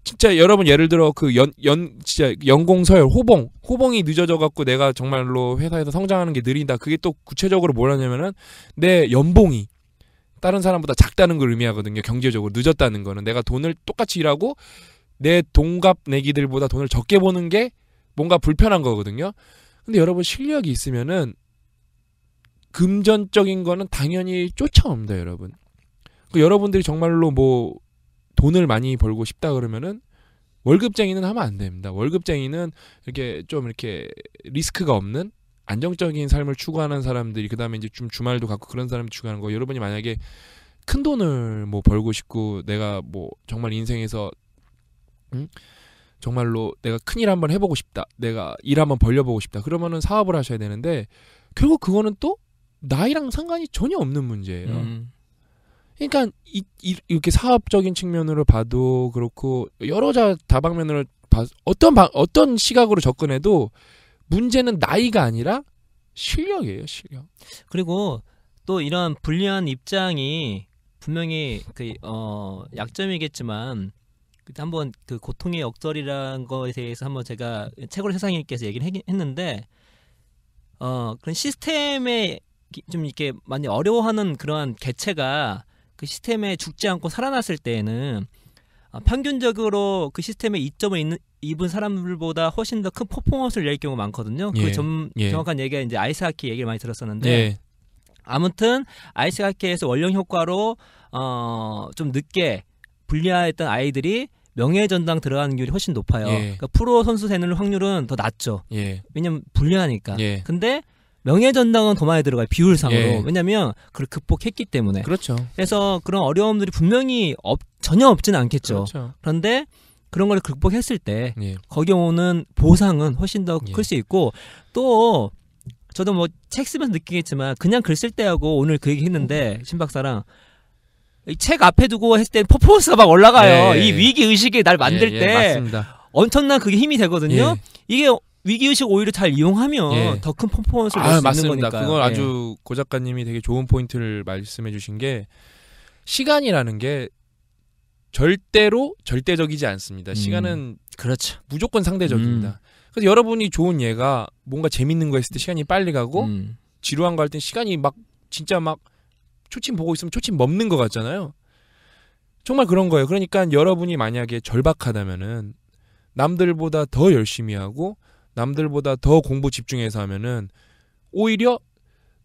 진짜 여러분 예를 들어 그 연 연 진짜 연공 서열 호봉 호봉이 늦어져 갖고 내가 정말로 회사에서 성장하는 게 느린다 그게 또 구체적으로 뭐라냐면은 내 연봉이 다른 사람보다 작다는 걸 의미하거든요 경제적으로 늦었다는 거는 내가 돈을 똑같이 일하고 내 동갑 내기들보다 돈을 적게 버는 게 뭔가 불편한 거거든요 근데 여러분 실력이 있으면은 금전적인 거는 당연히 쫓아옵니다, 여러분. 그 여러분들이 정말로 뭐 돈을 많이 벌고 싶다 그러면은 월급쟁이는 하면 안 됩니다. 월급쟁이는 이렇게 좀 이렇게 리스크가 없는 안정적인 삶을 추구하는 사람들이 그다음에 이제 좀 주말도 갖고 그런 사람 추구하는 거 여러분이 만약에 큰 돈을 뭐 벌고 싶고 내가 뭐 정말 인생에서 음? 정말로 내가 큰일 한번 해보고 싶다. 내가 일 한번 벌려보고 싶다. 그러면은 사업을 하셔야 되는데 결국 그거는 또 나이랑 상관이 전혀 없는 문제예요. 음. 그러니까 이, 이, 렇게 사업적인 측면으로 봐도 그렇고 여러 자 다방면으로 봐, 어떤 방, 어떤 시각으로 접근해도 문제는 나이가 아니라 실력이에요, 실력. 그리고 또 이런 불리한 입장이 분명히 그 어 약점이겠지만 그때 한번 그 고통의 역설이라는 거에 대해서 한번 제가 책으로 세상님께서 얘기를 했는데 어 그런 시스템에 좀 이렇게 많이 어려워하는 그러한 개체가 그 시스템에 죽지 않고 살아났을 때에는 어, 평균적으로 그 시스템의 이점을 있는, 입은 사람들보다 훨씬 더 큰 퍼포먼스를 낼 경우가 많거든요. 그 예, 그 점, 예. 정확한 얘기가 이제 아이스하키 얘기를 많이 들었었는데 예. 아무튼 아이스하키에서 원령 효과로 어, 좀 늦게 불리하했던 아이들이 명예 전당 들어가는 율이 훨씬 높아요. 예. 그러니까 프로 선수 되는 확률은 더 낮죠. 예. 왜냐면 불리하니까. 예. 근데 명예 전당은 더 많이 들어가요. 비율상으로. 예. 왜냐면 그걸 극복했기 때문에. 그렇죠. 그래서 그런 어려움들이 분명히 없, 전혀 없지는 않겠죠. 그렇죠. 그런데 그런 걸 극복했을 때 예. 거기 오는 보상은 훨씬 더 클수 예. 있고 또 저도 뭐 책 쓰면서 느끼겠지만 그냥 글 쓸 때하고 오늘 그 얘기 했는데 음. 신 박사랑 책 앞에 두고 했을 때 퍼포먼스가 막 올라가요. 예. 이 예. 위기 의식이 날 만들 예, 예 때맞 엄청난 그게 힘이 되거든요. 예. 이게 위기 의식 오히려 잘 이용하면 더 큰 퍼포먼스를 낼수 아, 있는 맞습니다. 그건 아주 고 작가님이 되게 좋은 포인트를 말씀해 주신 게 시간이라는 게 절대로 절대적이지 않습니다. 음. 시간은 그렇죠. 무조건 상대적입니다. 음. 그래서 여러분이 좋은 예가 뭔가 재밌는 거 했을 때 시간이 빨리 가고 음. 지루한 거 할 때 시간이 막 진짜 막 초침 보고 있으면 초침 먹는 것 같잖아요. 정말 그런 거예요. 그러니까 여러분이 만약에 절박하다면은 남들보다 더 열심히 하고 남들보다 더 공부 집중해서 하면은 오히려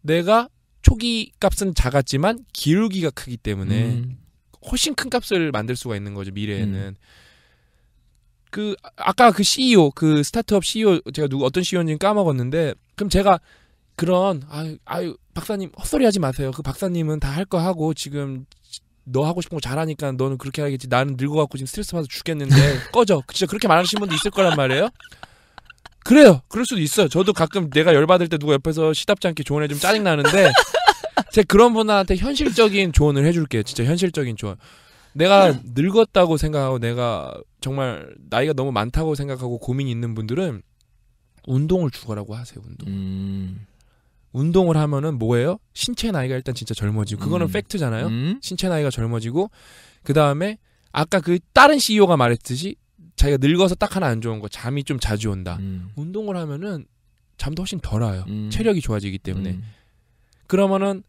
내가 초기 값은 작았지만 기울기가 크기 때문에 음. 훨씬 큰 값을 만들 수가 있는 거죠 미래에는 음. 그 아까 그 CEO 그 스타트업 CEO 제가 누구 어떤 CEO인지 까먹었는데 그럼 제가 그런 아유, 아유 박사님 헛소리 하지 마세요. 그 박사님은 다 할 거 하고 지금 너 하고 싶은 거 잘하니까 너는 그렇게 해야겠지. 나는 늙어갖고 지금 스트레스 받아서 죽겠는데 꺼져. 진짜 그렇게 말하시는 분도 있을 거란 말이에요. 그래요. 그럴 수도 있어요. 저도 가끔 내가 열받을 때 누가 옆에서 시답지 않게 조언해 좀 짜증 나는데 제 그런 분한테 현실적인 조언을 해줄게. 진짜 현실적인 조언. 내가 늙었다고 생각하고 내가 정말 나이가 너무 많다고 생각하고 고민이 있는 분들은 운동을 죽어라고 하세요. 운동. 음... 운동을 하면은 뭐예요? 신체 나이가 일단 진짜 젊어지고 그거는 음. 팩트잖아요. 음. 신체 나이가 젊어지고 그 다음에 아까 그 다른 CEO가 말했듯이 자기가 늙어서 딱 하나 안 좋은 거 잠이 좀 자주 온다. 음. 운동을 하면은 잠도 훨씬 덜 와요. 음. 체력이 좋아지기 때문에 음. 그러면은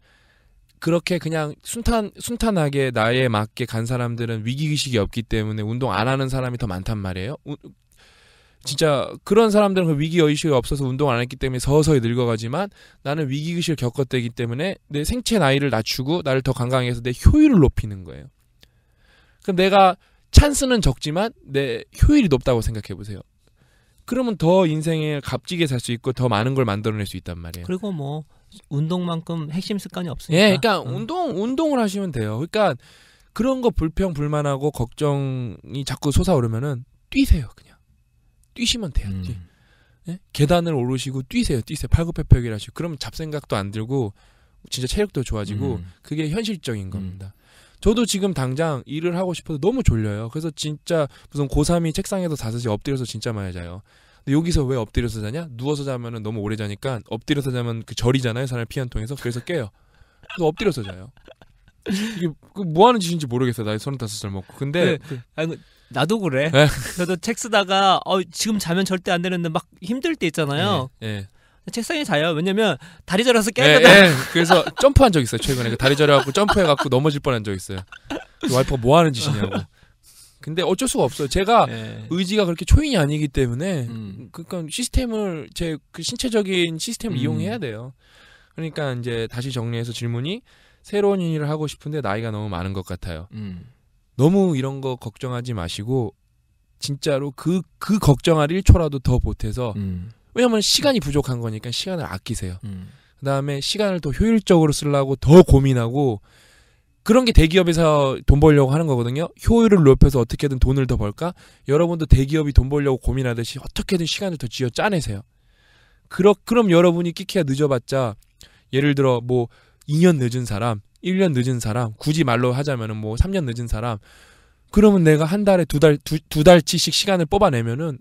그렇게 그냥 순탄 순탄하게 나에 이 맞게 간 사람들은 위기 의식이 없기 때문에 운동 안 하는 사람이 더 많단 말이에요. 진짜 그런 사람들은 그 위기 의식이 없어서 운동 안 했기 때문에 서서히 늙어가지만 나는 위기 의식을 겪었대기 때문에 내 생체 나이를 낮추고 나를 더강강해서내 효율을 높이는 거예요. 그럼 내가 찬스는 적지만 내 효율이 높다고 생각해 보세요. 그러면 더 인생을 값지게 살 수 있고 더 많은 걸 만들어낼 수 있단 말이에요. 그리고 뭐 운동만큼 핵심 습관이 없으니까. 예, 그러니까 음. 운동 운동을 하시면 돼요. 그러니까 그런 거 불평 불만하고 걱정이 자꾸 솟아오르면은 뛰세요 그냥. 뛰시면 돼요. 뛰. 네? 계단을 오르시고 뛰세요, 뛰세요. 팔굽혀펴기를 하시고 그러면 잡생각도 안 들고 진짜 체력도 좋아지고 음. 그게 현실적인 음. 겁니다. 음. 저도 지금 당장 일을 하고 싶어서 너무 졸려요. 그래서 진짜 무슨 고3이 책상에서 다섯시 엎드려서 진짜 많이 자요. 근데 여기서 왜 엎드려서 자냐? 누워서 자면은 너무 오래 자니까 엎드려서 자면 그 절이잖아요. 사람 피한 통에서 그래서 깨요. 그래서 엎드려서 자요. 이게 그 뭐 하는 짓인지 모르겠어요. 나이 서른다섯 살 먹고. 근데 네, 그, 아니, 나도 그래. 네. 저도 책 쓰다가 어, 지금 자면 절대 안 되는데 막 힘들 때 있잖아요. 네, 네. 책상에 자요. 왜냐면 다리 저려서 깨거든. 요 그래서 점프한 적 있어요. 최근에 그 다리 저려갖고 점프해갖고 넘어질 뻔한 적 있어요. 그 와이퍼 뭐 하는 짓이냐고. 근데 어쩔 수가 없어요. 제가 네. 의지가 그렇게 초인이 아니기 때문에 음. 그러니까 시스템을 제 그 신체적인 시스템을 음. 이용해야 돼요. 그러니까 이제 다시 정리해서 질문이 새로운 일을 하고 싶은데 나이가 너무 많은 것 같아요. 음. 너무 이런 거 걱정하지 마시고 진짜로 그그 그, 그 걱정할 1초라도 더 보태서 음. 왜냐면 시간이 부족한 거니까 시간을 아끼세요. 음. 그다음에 시간을 더 효율적으로 쓰려고 더 고민하고 그런 게 대기업에서 돈 벌려고 하는 거거든요. 효율을 높여서 어떻게든 돈을 더 벌까? 여러분도 대기업이 돈 벌려고 고민하듯이 어떻게든 시간을 더 쥐어 짜내세요. 그러, 그럼 여러분이 끼키야 늦어봤자 예를 들어 뭐 2년 늦은 사람 1년 늦은 사람, 굳이 말로 하자면은 뭐 3년 늦은 사람, 그러면 내가 한 달에 두 달, 두, 두 달치씩 시간을 뽑아내면은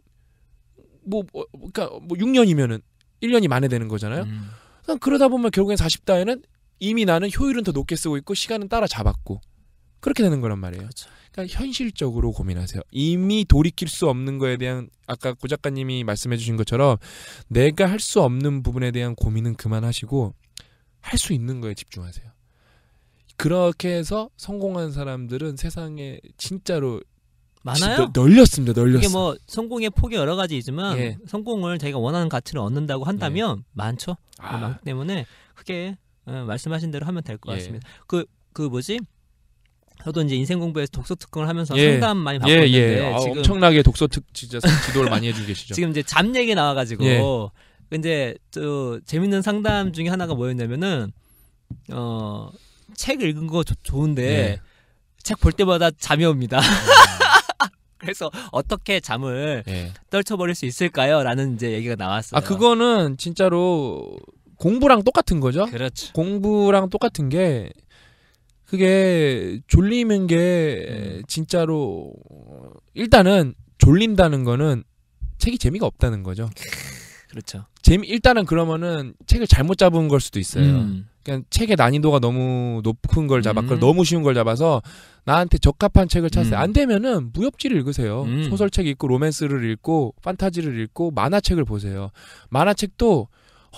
뭐, 뭐그니까뭐 어, 6년이면은 1년이 만에 되는 거잖아요. 음. 그러 그러다 보면 결국엔 40대에는 이미 나는 효율은 더 높게 쓰고 있고 시간은 따라잡았고 그렇게 되는 거란 말이에요. 그렇죠. 그러니까 현실적으로 고민하세요. 이미 돌이킬 수 없는 거에 대한 아까 고 작가님이 말씀해 주신 것처럼 내가 할 수 없는 부분에 대한 고민은 그만하시고 할 수 있는 거에 집중하세요. 그렇게 해서 성공한 사람들은 세상에 진짜로 많아요. 널렸습니다. 널렸어. 이게 뭐 성공의 폭이 여러 가지 있지만 예. 성공을 자기가 원하는 가치를 얻는다고 한다면 예. 많죠. 아. 그 많기 때문에 크게 어, 말씀하신 대로 하면 될것 예. 같습니다. 그그 그 뭐지? 저도 이제 인생 공부에서 독서 특강을 하면서 예. 상담 많이 받고 예, 예. 있는데 예. 아, 지금 엄청나게 독서 특 진짜 지도를 많이 해주 계시죠. 지금 이제 잠 얘기 나와가지고 예. 근데 또 재밌는 상담 중에 하나가 뭐였냐면은 어책 읽은 거 조, 좋은데 네. 책볼 때마다 잠이 옵니다. 어. 그래서 어떻게 잠을 네. 떨쳐버릴 수 있을까요? 라는 이제 얘기가 나왔어요. 아 그거는 진짜로 공부랑 똑같은 거죠. 그렇죠. 공부랑 똑같은 게 그게 졸리는 게 음. 진짜로 일단은 졸린다는 거는 책이 재미가 없다는 거죠. 그렇죠. 재미 일단은 그러면은 책을 잘못 잡은 걸 수도 있어요. 음. 그러니까 책의 난이도가 너무 높은 걸잡아고 음. 너무 쉬운 걸 잡아서 나한테 적합한 책을 찾으세요. 음. 안 되면은 무협지를 읽으세요. 음. 소설책 읽고 로맨스를 읽고 판타지를 읽고 만화책을 보세요. 만화책도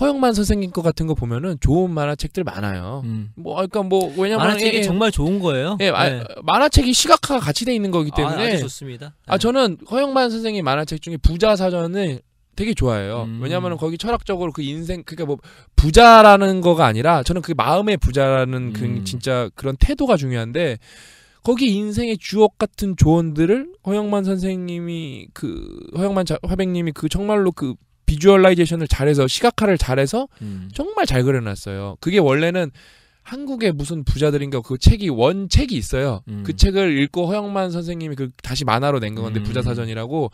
허영만 선생님 것 같은 거 보면은 좋은 만화책들 많아요. 음. 뭐, 그러니까 뭐, 왜냐면. 만화책이 예, 정말 좋은 거예요? 예, 아, 네. 아, 만화책이 시각화가 같이 돼 있는 거기 아, 때문에. 아, 주 좋습니다. 네. 아, 저는 허영만 선생님 만화책 중에 부자 사전을 되게 좋아해요. 음. 왜냐하면 거기 철학적으로 그 인생 그러니까 뭐 부자라는 거가 아니라 저는 그 마음의 부자라는 그 음. 그 진짜 그런 태도가 중요한데 거기 인생의 주옥 같은 조언들을 허영만 선생님이 그 허영만 자, 화백님이 그 정말로 그 비주얼라이제이션을 잘해서 시각화를 잘해서 음. 정말 잘 그려놨어요. 그게 원래는 한국의 무슨 부자들인가 그 책이 원 책이 있어요. 그 음. 책을 읽고 허영만 선생님이 그 다시 만화로 낸 건데 음. 부자 사전이라고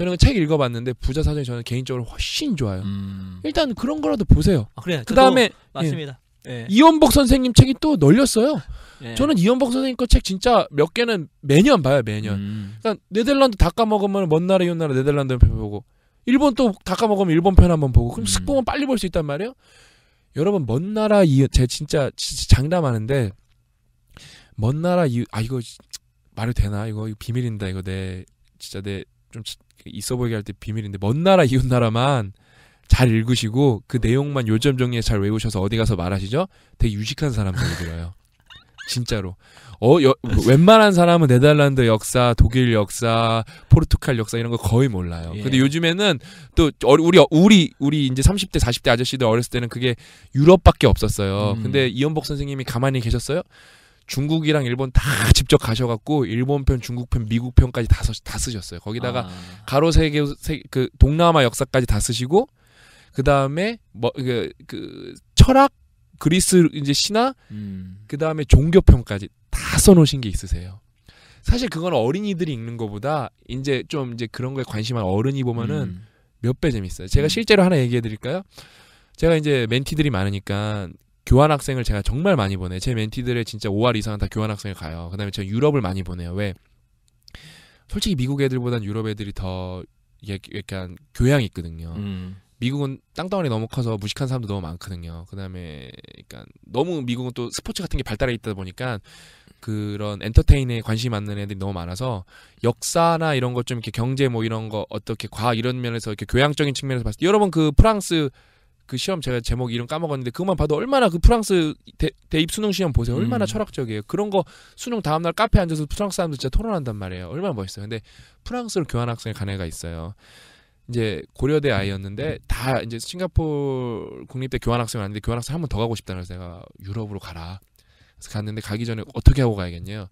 저는 그책 읽어봤는데 부자 사정이 저는 개인적으로 훨씬 좋아요. 음. 일단 그런 거라도 보세요. 아, 그래. 그 다음에 맞습니다. 예. 예. 이원복 선생님 책이 또 널렸어요. 예. 저는 이원복 선생님 거 책 진짜 몇 개는 매년 봐요 매년. 음. 그러니까 네덜란드 닭가 먹으면 먼 나라 이웃 나라 네덜란드 편 보고 일본 또 닭가 먹으면 일본 편 한번 보고 그럼 습 음. 보면 빨리 볼 수 있단 말이에요. 여러분 먼 나라 이웃 제 진짜, 진짜 장담하는데 먼 나라 이웃 아 이거 말이 되나 이거, 이거 비밀인다 이거 내 진짜 내좀 있어 보이게 할 때 비밀인데 먼 나라 이웃 나라만 잘 읽으시고 그 내용만 요점 정리에 잘 외우셔서 어디 가서 말하시죠? 되게 유식한 사람들이 들어요. 진짜로. 어, 여, 웬만한 사람은 네덜란드 역사, 독일 역사, 포르투갈 역사 이런 거 거의 몰라요. 예. 근데 요즘에는 또 어, 우리 우리 우리 이제 30대 40대 아저씨들 어렸을 때는 그게 유럽밖에 없었어요. 음. 근데 이연복 선생님이 가만히 계셨어요? 중국이랑 일본 다 직접 가셔갖고 일본 편, 중국 편, 미국 편까지 다, 다 쓰셨어요. 거기다가 아. 가로 세계 그 동남아 역사까지 다 쓰시고 그다음에 뭐, 그, 그 철학 그리스 이제 신화 음. 그다음에 종교 편까지 다 써놓으신 게 있으세요. 사실 그건 어린이들이 읽는 것보다 이제 좀 이제 그런 거에 관심한 어른이 보면은 음. 몇배 재밌어요. 제가 음. 실제로 하나 얘기해 드릴까요? 제가 이제 멘티들이 많으니까 교환 학생을 제가 정말 많이 보내요. 제 멘티들의 진짜 5월 이상은 다 교환 학생을 가요. 그다음에 제가 유럽을 많이 보내요. 왜? 솔직히 미국 애들보단 유럽 애들이 더 이게 약간 교양이 있거든요. 음. 미국은 땅덩어리 너무 커서 무식한 사람도 너무 많거든요. 그다음에 그러니까 너무 미국은 또 스포츠 같은 게 발달해 있다 보니까 그런 엔터테인에 관심 이 많는 애들이 너무 많아서 역사나 이런 것 좀 이렇게 경제 뭐 이런 거 어떻게 과학 이런 면에서 이렇게 교양적인 측면에서 봤을 때 여러분 그 프랑스 그 시험 제가 제목 이름 까먹었는데 그것만 봐도 얼마나 그 프랑스 대, 대입 수능 시험 보세요. 얼마나 음. 철학적이에요. 그런 거 수능 다음 날 카페 앉아서 프랑스 사람들 진짜 토론한단 말이에요. 얼마나 멋있어요. 근데 프랑스로 교환 학생을 간 애가 있어요. 이제 고려대 아이였는데 다 이제 싱가포르 국립대 교환 학생을 왔는데 교환 학생 한 번 더 가고 싶다 그래서 내가 유럽으로 가라. 그래서 갔는데 가기 전에 어떻게 하고 가야겠냐?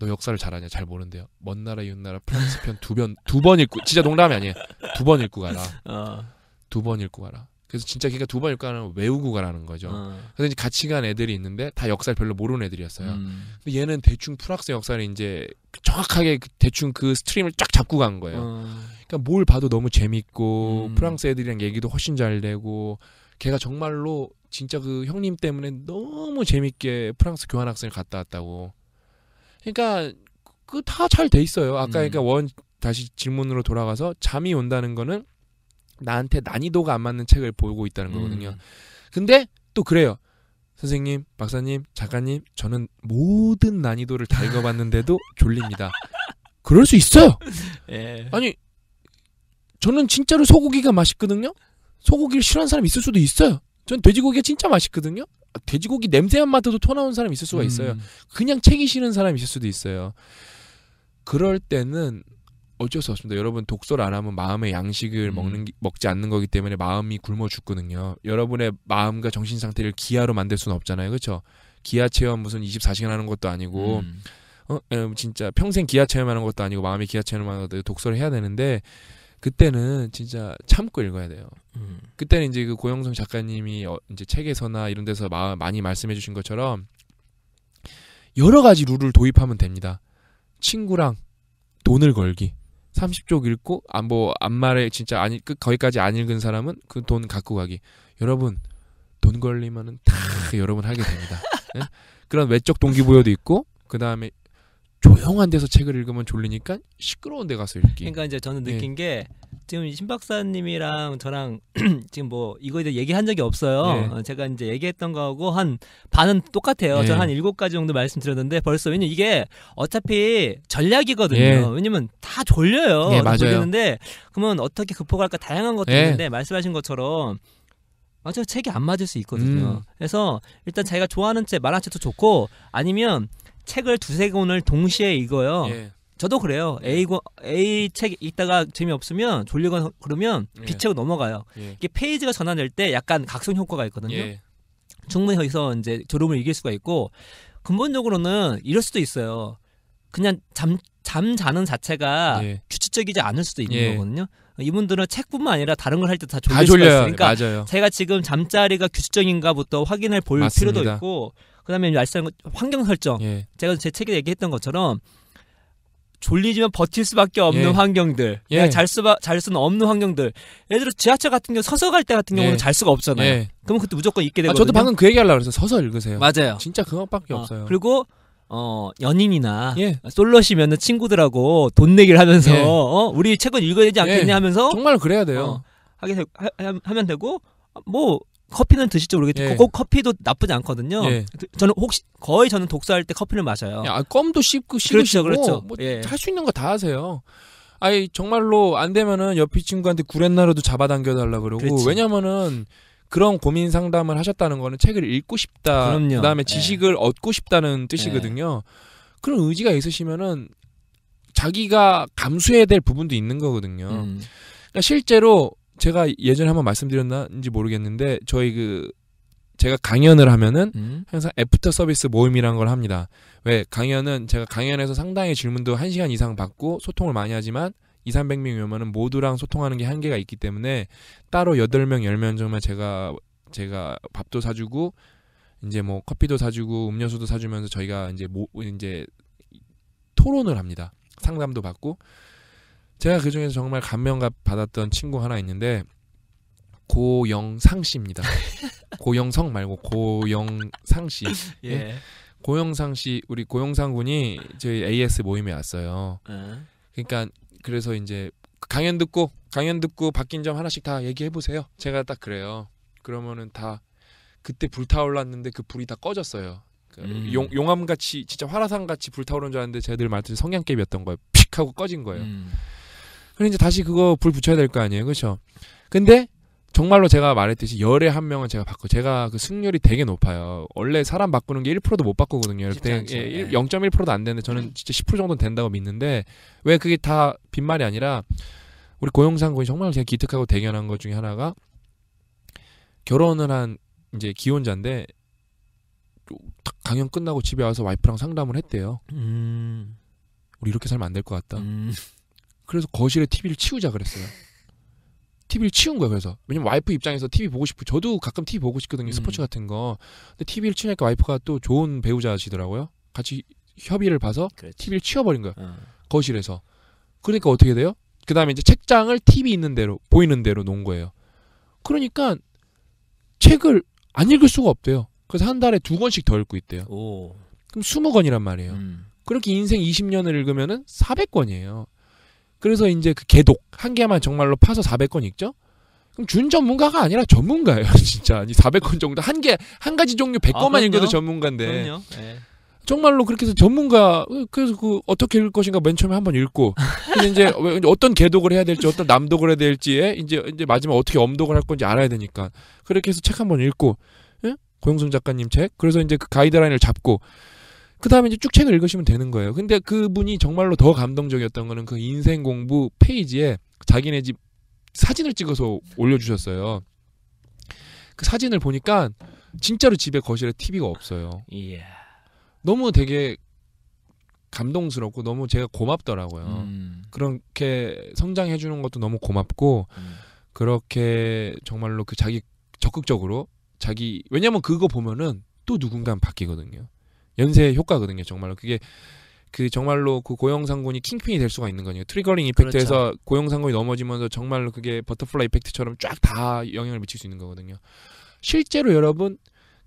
너 역사를 잘하냐? 잘 모른대요. 먼 나라 이웃 나라 프랑스 편 두 번 두 번 읽고 진짜 농담이 아니에요. 두 번 읽고 가라. 어. 두번 읽고 가라. 그래서 진짜 걔가 두번육가는 외우고 가라는 거죠. 어. 그래서 이제 같이 간 애들이 있는데 다 역사를 별로 모르는 애들이었어요. 음. 근데 얘는 대충 프락스 역사를 이제 정확하게 그 대충 그 스트림을 쫙 잡고 간 거예요. 어. 그러니까 뭘 봐도 너무 재밌고 음. 프랑스 애들이랑 얘기도 훨씬 잘 되고 걔가 정말로 진짜 그 형님 때문에 너무 재밌게 프랑스 교환학생을 갔다 왔다고. 그러니까 그 다 잘 돼 있어요. 아까 음. 그러니까 원 다시 질문으로 돌아가서 잠이 온다는 거는 나한테 난이도가 안 맞는 책을 보고 있다는 거거든요. 음. 근데 또 그래요. 선생님, 박사님, 작가님, 저는 모든 난이도를 다 읽어봤는데도 졸립니다. 그럴 수 있어요. 예. 아니, 저는 진짜로 소고기가 맛있거든요. 소고기를 싫어하는 사람 있을 수도 있어요. 전 돼지고기가 진짜 맛있거든요. 돼지고기 냄새만 맡아도 토나오는 사람 있을 수가 음. 있어요. 음. 그냥 책이 싫은 사람 있을 수도 있어요. 그럴 때는 어쩔 수 없습니다. 여러분 독서를안 하면 마음의 양식을 음. 먹는 먹지 않는 거기 때문에 마음이 굶어 죽거든요. 여러분의 마음과 정신 상태를 기아로 만들 수는 없잖아요. 그렇죠? 기아 체험 무슨 24시간 하는 것도 아니고 음. 어 예, 진짜 평생 기아 체험하는 것도 아니고 마음의 기아 체험하는 것도 독서를 해야 되는데 그때는 진짜 참고 읽어야 돼요. 음. 그때는 이제 그 고영성 작가님이 어, 이제 책에서나 이런 데서 마, 많이 말씀해 주신 것처럼 여러 가지 룰을 도입하면 됩니다. 친구랑 돈을 걸기, 30쪽 읽고 안뭐 아, 앞말에 진짜 안 읽, 거기까지 안 읽은 사람은 그 돈 갖고 가기. 여러분 돈 걸리면은 다 여러분 하게 됩니다. 네? 그런 외적 동기부여도 있고 그 다음에 조용한 데서 책을 읽으면 졸리니까 시끄러운 데 가서 읽기. 그러니까 이제 저는 예. 느낀 네. 게 지금 신 박사님이랑 저랑 지금 뭐 이거에 대 얘기한 적이 없어요. 네. 제가 이제 얘기했던 거하고 한 반은 똑같아요. 네. 예. 저한 일곱 가지 정도 말씀드렸는데 벌써 왜냐 이게 어차피 전략이거든요. 왜냐면 다 졸려요. 예, 맞아요. 졸리는데 그러면 어떻게 극복할까 다양한 것도 있는데 말씀하신 것처럼 맞아요 책이 안 맞을 수 있거든요. 음. 그래서 일단 자기가 좋아하는 책 만화책도 좋고 아니면 책을 두세 권을 동시에 읽어요. 예. 저도 그래요. 예. A 권 A 책 읽다가 재미없으면 졸리거나 그러면 B 예. 책을 넘어가요. 예. 이게 페이지가 전환될 때 약간 각성 효과가 있거든요. 충분히 거기서 이제 졸음을 이길 수가 있고 근본적으로는 이럴 수도 있어요. 그냥 잠, 잠 자는 자체가 예. 규칙적이지 않을 수도 있는 예. 거거든요. 이분들은 책뿐만 아니라 다른 걸 할 때 다 졸릴 다 수가 졸려요. 있으니까 맞아요. 제가 지금 잠자리가 규칙적인가부터 확인해 볼 필요도 있고 그다음에 말씀 환경 설정. 예. 제가 제 책에 얘기했던 것처럼 졸리지만 버틸 수밖에 없는 예. 환경들. 예. 잘 수바 잘 수는 없는 환경들. 예를 들어 지하철 같은 경우 서서 갈 때 같은 경우는 예. 잘 수가 없잖아요. 그럼 예. 그때 무조건 있게 되거든요. 아, 저도 방금 그 얘기하려고 그래서 서서 읽으세요. 맞아요. 진짜 그것밖에 어, 없어요. 그리고 어 연인이나 예. 솔로시면은 친구들하고 돈 내기를 하면서 예. 어 우리 책은 읽어야 되지 않겠냐 예. 하면서 정말 그래야 돼요. 어, 하게 되, 하, 하면 되고 뭐 커피는 드실지 모르겠지만 예. 커피도 나쁘지 않거든요. 예. 저는 혹시 거의 저는 독서할 때 커피를 마셔요. 야, 껌도 씹고 씹으시고 그렇죠, 그렇죠. 뭐 예. 할수 있는 거 다 하세요. 아니 정말로 안 되면은 옆이 친구한테 구렛나루도 잡아당겨 달라 그러고 그렇지. 왜냐면은 그런 고민 상담을 하셨다는 거는 책을 읽고 싶다. 그럼요. 그다음에 예. 지식을 얻고 싶다는 예. 뜻이거든요. 그런 의지가 있으시면은 자기가 감수해야 될 부분도 있는 거거든요. 음. 그러니까 실제로 제가 예전에 한번 말씀드렸는지 모르겠는데 저희 그 제가 강연을 하면은 음. 항상 애프터 서비스 모임이란 걸 합니다. 왜 강연은 제가 강연에서 상당히 질문도 1시간 이상 받고 소통을 많이 하지만 2, 300명이 면은 모두랑 소통하는 게 한계가 있기 때문에 따로 8명, 10명 정말 제가 제가 밥도 사주고 이제 뭐 커피도 사주고 음료수도 사주면서 저희가 이제 모 이제 토론을 합니다. 상담도 받고 제가 그 중에서 정말 감명 받았던 친구 하나 있는데 고영상 씨입니다. 고영성 말고 고영상 씨. 예. 예? 고영상 씨 우리 고영상 군이 저희 AS 모임에 왔어요. 예. 그러니까 그래서 이제 강연 듣고 강연 듣고 바뀐 점 하나씩 다 얘기해 보세요. 제가 딱 그래요. 그러면은 다 그때 불타올랐는데 그 불이 다 꺼졌어요. 그 음. 용, 용암같이 진짜 화라산같이 불타오른 줄 알았는데 쟤들 말투 성냥개비였던 거예요. 픽 하고 꺼진 거예요. 음. 그럼 이제 다시 그거 불 붙여야 될 거 아니에요. 그렇죠? 근데 정말로 제가 말했듯이 열에 한 명은 제가 바꿔 제가 그 승률이 되게 높아요. 원래 사람 바꾸는 게 1%도 못 바꾸거든요. 그때 예, 0.1%도 안 되는데 저는 진짜 10% 정도는 된다고 믿는데 왜 그게 다 빈말이 아니라 우리 고용상 군이 정말 제가 기특하고 대견한 것 중에 하나가 결혼을 한 이제 기혼자인데 강연 끝나고 집에 와서 와이프랑 상담을 했대요. 음. 우리 이렇게 살면 안 될 것 같다. 음. 그래서 거실에 TV를 치우자 그랬어요. TV를 치운 거예요. 그래서 왜냐면 와이프 입장에서 TV 보고 싶고 저도 가끔 TV 보고 싶거든요. 음. 스포츠 같은 거. 근데 TV를 치니까 와이프가 또 좋은 배우자시더라고요. 같이 협의를 봐서 그렇지. TV를 치워버린 거예요. 어. 거실에서. 그러니까 어떻게 돼요? 그 다음에 이제 책장을 TV 있는 대로 보이는 대로 놓은 거예요. 그러니까 책을 안 읽을 수가 없대요. 그래서 한 달에 두 권씩 더 읽고 있대요. 오. 그럼 스무 권이란 말이에요. 음. 그렇게 인생 20년을 읽으면은 400권이에요. 그래서 이제 그 개독 한 개만 정말로 파서 400권 읽죠? 그럼 준 전문가가 아니라 전문가예요, 진짜. 이 400권 정도 한 개, 한 가지 종류 100권만 아, 읽어도 전문가인데. 그럼요. 네. 정말로 그렇게 해서 전문가 그래서 그 어떻게 읽을 것인가 맨 처음에 한번 읽고 근데 이제 어떤 개독을 해야 될지 어떤 남독을 해야 될지에 이제 이제 마지막 어떻게 엄독을 할 건지 알아야 되니까 그렇게 해서 책 한 번 읽고 예? 고영순 작가님 책 그래서 이제 그 가이드라인을 잡고 그 다음에 이제 쭉 책을 읽으시면 되는 거예요. 근데 그분이 정말로 더 감동적이었던 거는 그 인생 공부 페이지에 자기네 집 사진을 찍어서 올려주셨어요. 그 사진을 보니까 진짜로 집에 거실에 TV가 없어요. 예. 너무 되게 감동스럽고 너무 제가 고맙더라고요. 음. 그렇게 성장해 주는 것도 너무 고맙고 음. 그렇게 정말로 그 자기 적극적으로 자기 왜냐면 그거 보면은 또 누군가 바뀌거든요. 연쇄 효과거든요. 정말로 그게 그 정말로 그 고영상군이 킹핀이 될 수가 있는 거니요 트리거링 이펙트에서 그렇죠. 고영상군이 넘어지면서 정말로 그게 버터플라이 이펙트처럼 쫙 다 영향을 미칠 수 있는 거거든요. 실제로 여러분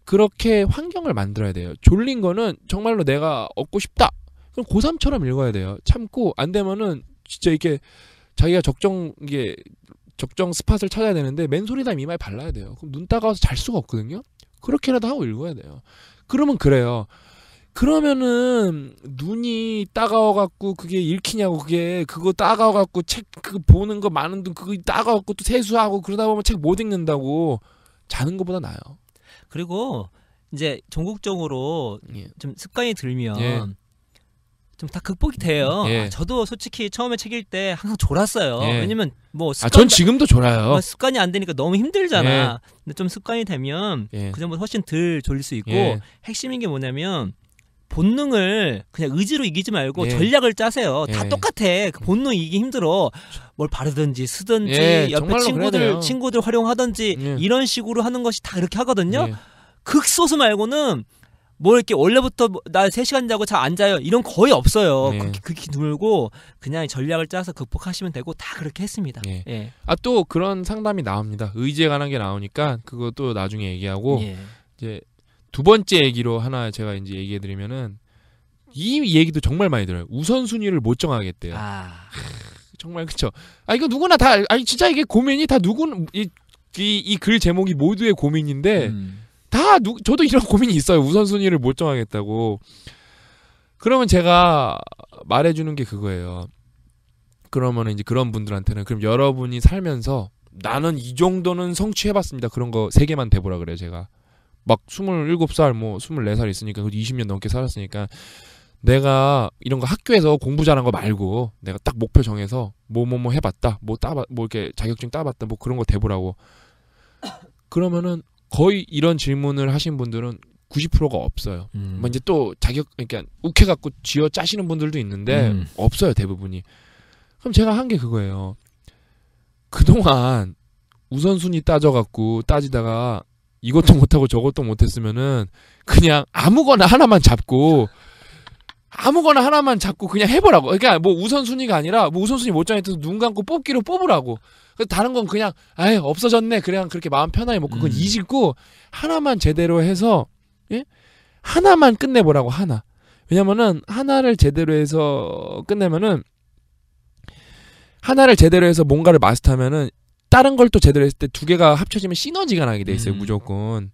그렇게 환경을 만들어야 돼요. 졸린 거는 정말로 내가 얻고 싶다. 그럼 고삼처럼 읽어야 돼요. 참고 안 되면은 진짜 이게 렇 자기가 적정 이게 적정 스팟을 찾아야 되는데 맨소리다 미에 발라야 돼요. 그럼 눈 따가워서 잘 수가 없거든요. 그렇게라도 하고 읽어야 돼요. 그러면 그래요. 그러면은 눈이 따가워갖고 그게 읽히냐고 그게 그거 따가워갖고 책그 보는 거 많은 돈 그거 따가워갖고 또 세수하고 그러다 보면 책 못 읽는다고 자는 것보다 나요. 그리고 이제 전국적으로 예. 좀 습관이 들면 예. 좀다 극복이 돼요. 음, 예. 아, 저도 솔직히 처음에 책 읽을 때 항상 졸았어요. 예. 왜냐면 뭐 아, 습관 아전 지금도 졸아요. 뭐 습관이 안 되니까 너무 힘들잖아. 예. 근데 좀 습관이 되면 예. 그전보다 훨씬 덜 졸릴 수 있고 핵심인 게 뭐냐면 본능을 그냥 의지로 이기지 말고 예. 전략을 짜세요. 다 예. 똑같아. 그 본능 이기 힘들어. 뭘 바르든지 쓰든지 예, 옆에 친구들 친구들 활용하든지 예. 이런 식으로 하는 것이 다그렇게 하거든요. 예. 극소수 말고는 뭐 이렇게 원래부터 뭐 나 3시간 자고 잘 안 자요. 이런 거의 없어요. 네. 극히, 극히 드물고 그냥 전략을 짜서 극복하시면 되고 다 그렇게 했습니다. 네. 예. 아, 또 그런 상담이 나옵니다. 의지에 관한 게 나오니까 그것도 나중에 얘기하고 예. 이제 두 번째 얘기로 하나 제가 이제 얘기해 드리면은 이 얘기도 정말 많이 들어요. 우선순위를 못 정하겠대요. 아... 정말 그쵸. 아 이거 누구나 다 아니 진짜 이게 고민이 다 누군 이이 글 제목이 모두의 고민인데 음. 다 누, 저도 이런 고민이 있어요. 우선순위를 못 정하겠다고. 그러면 제가 말해주는 게 그거예요. 그러면 이제 그런 분들한테는 그럼 여러분이 살면서 나는 이 정도는 성취해봤습니다. 그런 거 세 개만 대보라 그래요, 제가. 막 27살 뭐 24살 있으니까 20년 넘게 살았으니까 내가 이런 거 학교에서 공부 잘한 거 말고 내가 딱 목표 정해서 뭐 뭐 뭐 해봤다 뭐 따봐 뭐 이렇게 자격증 따봤다 뭐 그런 거 대보라고 그러면은 거의 이런 질문을 하신 분들은 90%가 없어요. 음. 뭐 이제 또 자격 그러니까 욱해 갖고 쥐어 짜시는 분들도 있는데 음. 없어요 대부분이. 그럼 제가 한 게 그거예요. 그동안 우선순위 따져 갖고 따지다가 이것도 못하고 저것도 못했으면은 그냥 아무거나 하나만 잡고 아무거나 하나만 잡고 그냥 해보라고. 그러니까 뭐 우선순위가 아니라 뭐 우선순위 못 정했어도 눈 감고 뽑기로 뽑으라고. 다른 건 그냥 아예 없어졌네. 그냥 그렇게 마음 편하게 먹고 그건 음. 잊고 하나만 제대로 해서 예? 하나만 끝내보라고 하나. 왜냐면은 하나를 제대로 해서 끝내면은 하나를 제대로 해서 뭔가를 마스터하면은 다른 걸 또 제대로 했을 때 두 개가 합쳐지면 시너지가 나게 돼 있어요 음. 무조건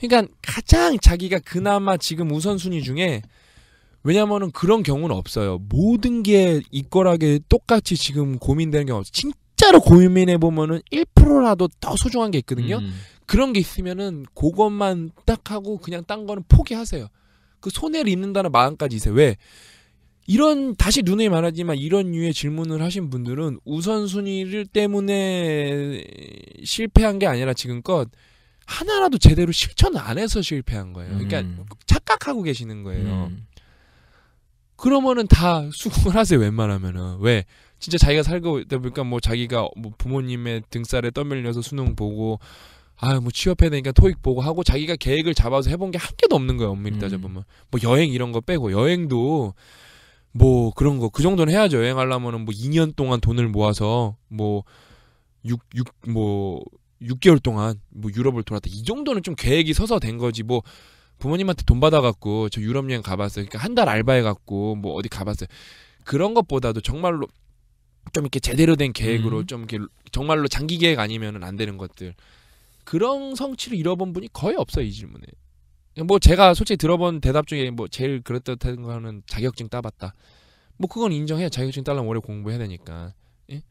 그러니까 가장 자기가 그나마 지금 우선순위 중에 왜냐면은 그런 경우는 없어요 모든 게 이거라게 똑같이 지금 고민되는 경우 없어 진짜로 고민해 보면은 1%라도 더 소중한 게 있거든요 음. 그런 게 있으면은 그것만 딱 하고 그냥 딴 거는 포기하세요 그 손해를 입는다는 마음까지 있어요 왜 이런 다시 눈에 말하지만 이런 류의 질문을 하신 분들은 우선순위를 때문에 실패한 게 아니라 지금껏 하나라도 제대로 실천 안 해서 실패한 거예요. 그러니까 음. 착각하고 계시는 거예요. 음. 그러면은 다 수긍을 하세요. 웬만하면은 왜 진짜 자기가 살고 있다 보니까 뭐 자기가 뭐 부모님의 등살에 떠밀려서 수능 보고 아유 뭐 취업해야 되니까 토익 보고 하고 자기가 계획을 잡아서 해본 게 한 개도 없는 거예요 엄밀히 음. 따져보면 음. 뭐 여행 이런 거 빼고 여행도 뭐 그런 거 그 정도는 해야죠. 여행하려면은 뭐 2년 동안 돈을 모아서 뭐 6 6 뭐 6개월 뭐 동안 뭐 유럽을 돌았다. 이 정도는 좀 계획이 서서 된 거지 뭐 부모님한테 돈 받아갖고 저 유럽 여행 가봤어요. 그러니까 한 달 알바해갖고 뭐 어디 가봤어요. 그런 것보다도 정말로 좀 이렇게 제대로 된 계획으로 음. 좀 이렇게 정말로 장기 계획 아니면은 안 되는 것들 그런 성취를 잃어본 분이 거의 없어요 이 질문에 뭐 제가 솔직히 들어본 대답 중에 뭐 제일 그랬던 렇 거는 자격증 따봤다. 뭐 그건 인정해. 자격증 따려면 오래 공부해야 되니까. 예?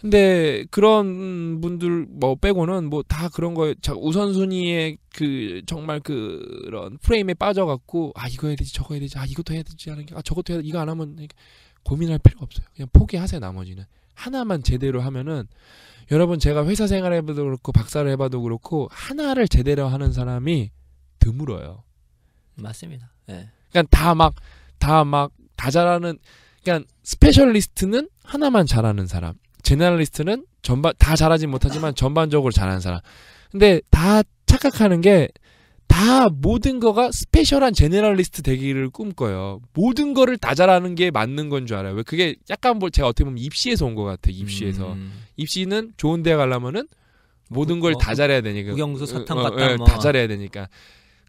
근데 그런 분들 뭐 빼고는 뭐 다 그런 거에 자 우선순위에 그 정말 그런 프레임에 빠져갖고 아 이거 해야 되지 저거 해야 되지 아 이것도 해야 되지 하는 게 아 저것도 해야 되지 이거 안 하면 고민할 필요 없어요. 그냥 포기하세요 나머지는 하나만 제대로 하면은 여러분 제가 회사 생활해봐도 그렇고 박사를 해봐도 그렇고 하나를 제대로 하는 사람이 드물어요. 맞습니다. 예. 그러니까 다 막 다 막 다 잘하는 그러니까 스페셜리스트는 하나만 잘하는 사람, 제너럴리스트는 전반 다 잘하지 못하지만 전반적으로 잘하는 사람. 근데 다 착각하는 게 다 모든 거가 스페셜한 제네럴리스트 되기를 꿈꿔요. 모든 거를 다 잘하는 게 맞는 건 줄 알아요. 왜 그게 약간 뭐 제가 어떻게 보면 입시에서 온 것 같아. 입시에서 음. 입시는 좋은 대 가려면은 모든 걸다 어, 잘해야 되니까. 우경수 사탕 같다. 어, 어, 예, 뭐. 다 잘해야 되니까.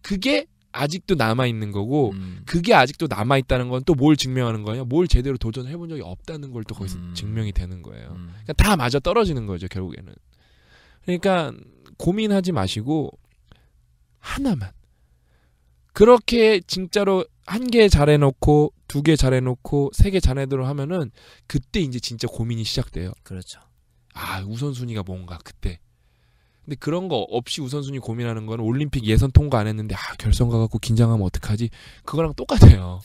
그게 아직도 남아 있는 거고 음. 그게 아직도 남아 있다는 건 또 뭘 증명하는 거예요? 뭘 제대로 도전해 본 적이 없다는 걸 또 거기서 음. 증명이 되는 거예요. 음. 그러니까 다 맞아 떨어지는 거죠, 결국에는. 그러니까 고민하지 마시고 하나만 그렇게 진짜로 한 개 잘해 놓고 두 개 잘해 놓고 세 개잘해 들어 하면은 그때 이제 진짜 고민이 시작돼요. 그렇죠. 아, 우선순위가 뭔가 그때 근데 그런 거 없이 우선순위 고민하는 건 올림픽 예선 통과 안 했는데 아 결선 가갖고 긴장하면 어떡하지? 그거랑 똑같아요.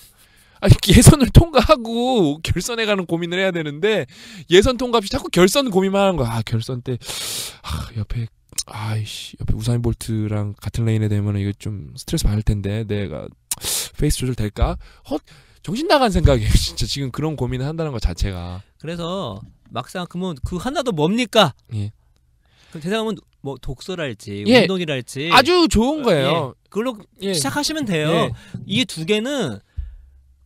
아니 예선을 통과하고 결선에 가는 고민을 해야 되는데 예선 통과 없이 자꾸 결선 고민만 하는 거야. 아 결선 때 아, 옆에 아이씨 옆에 우사인 볼트랑 같은 레인에 되면 이거 좀 스트레스 받을 텐데 내가 페이스 조절 될까? 헛 정신 나간 생각이에요. 진짜 지금 그런 고민을 한다는 것 자체가. 그래서 막상 그러면 그 하나도 뭡니까? 예. 그 대상은 뭐 독서랄지 예. 운동이랄지 아주 좋은 어, 거예요. 예. 그걸로 예. 시작하시면 돼요. 예. 이두 개는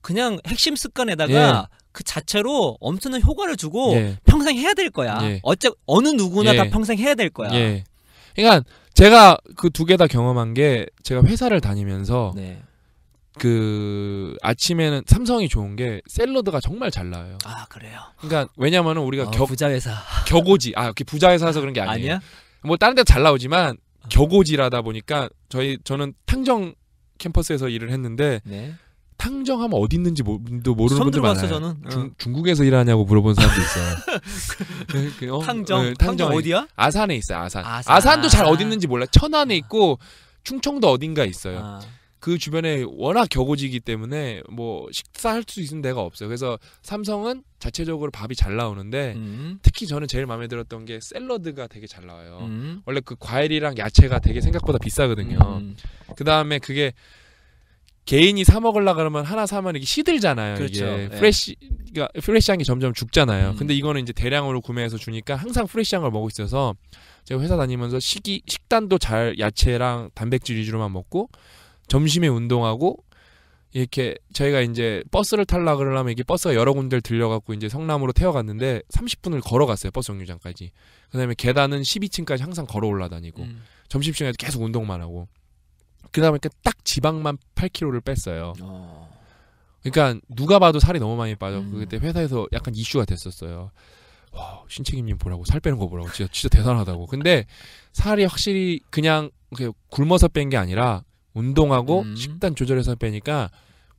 그냥 핵심 습관에다가 예. 그 자체로 엄청난 효과를 주고 예. 평생 해야 될 거야. 어째 어느 누구나 다 평생 해야 될 거야. 그러니까 제가 그 두 개 다 경험한 게 제가 회사를 다니면서 네. 그 아침에는 삼성이 좋은 게 샐러드가 정말 잘 나와요. 아 그래요? 그러니까 왜냐면은 우리가 어, 겨 부자 회사 격오지 아 이렇게 부자 회사서 그런 게 아니에요. 아니야? 뭐 다른 데 잘 나오지만 아. 격오지라다 보니까 저희 저는 탕정 캠퍼스에서 일을 했는데 네. 탕정하면 어디 있는지 도 모르는 분들 많아요. 저는. 응. 중, 중국에서 일하냐고 물어본 사람도 있어요. 그, 그, 어, 탕정, 네, 탕정 어디야? 아산에 있어요. 아산. 아산. 도잘 어디 있는지 몰라. 천안에 아. 있고 충청도 어딘가 있어요. 아. 그 주변에 워낙 격오지기 때문에 뭐 식사할 수 있는 데가 없어요. 그래서 삼성은 자체적으로 밥이 잘 나오는데 음. 특히 저는 제일 마음에 들었던 게 샐러드가 되게 잘 나와요. 음. 원래 그 과일이랑 야채가 되게 생각보다 비싸거든요. 음. 그 다음에 그게 개인이 사 먹으려 그러면 하나 사면 이게 시들잖아요. 그렇죠. 이게 예. 프레시 그러니까 프레시한 게 점점 죽잖아요. 음. 근데 이거는 이제 대량으로 구매해서 주니까 항상 프레시한 걸 먹고 있어서 제가 회사 다니면서 식이 식단도 잘 야채랑 단백질 위주로만 먹고 점심에 운동하고 이렇게 저희가 이제 버스를 탈라 그러려면 이게 버스가 여러 군데를 들려갖고 이제 성남으로 태워갔는데 30분을 걸어갔어요 버스 정류장까지 그다음에 계단은 12층까지 항상 걸어 올라다니고 음. 점심시간에도 계속 운동만 하고 그다음에딱 지방만 8kg를 뺐어요 어. 그러니까 누가 봐도 살이 너무 많이 빠져 음. 그때 회사에서 약간 이슈가 됐었어요 와 신책임님 보라고 살 빼는 거 보라고 진짜 진짜 대단하다고 근데 살이 확실히 그냥 굶어서 뺀 게 아니라 운동하고 음. 식단 조절해서 빼니까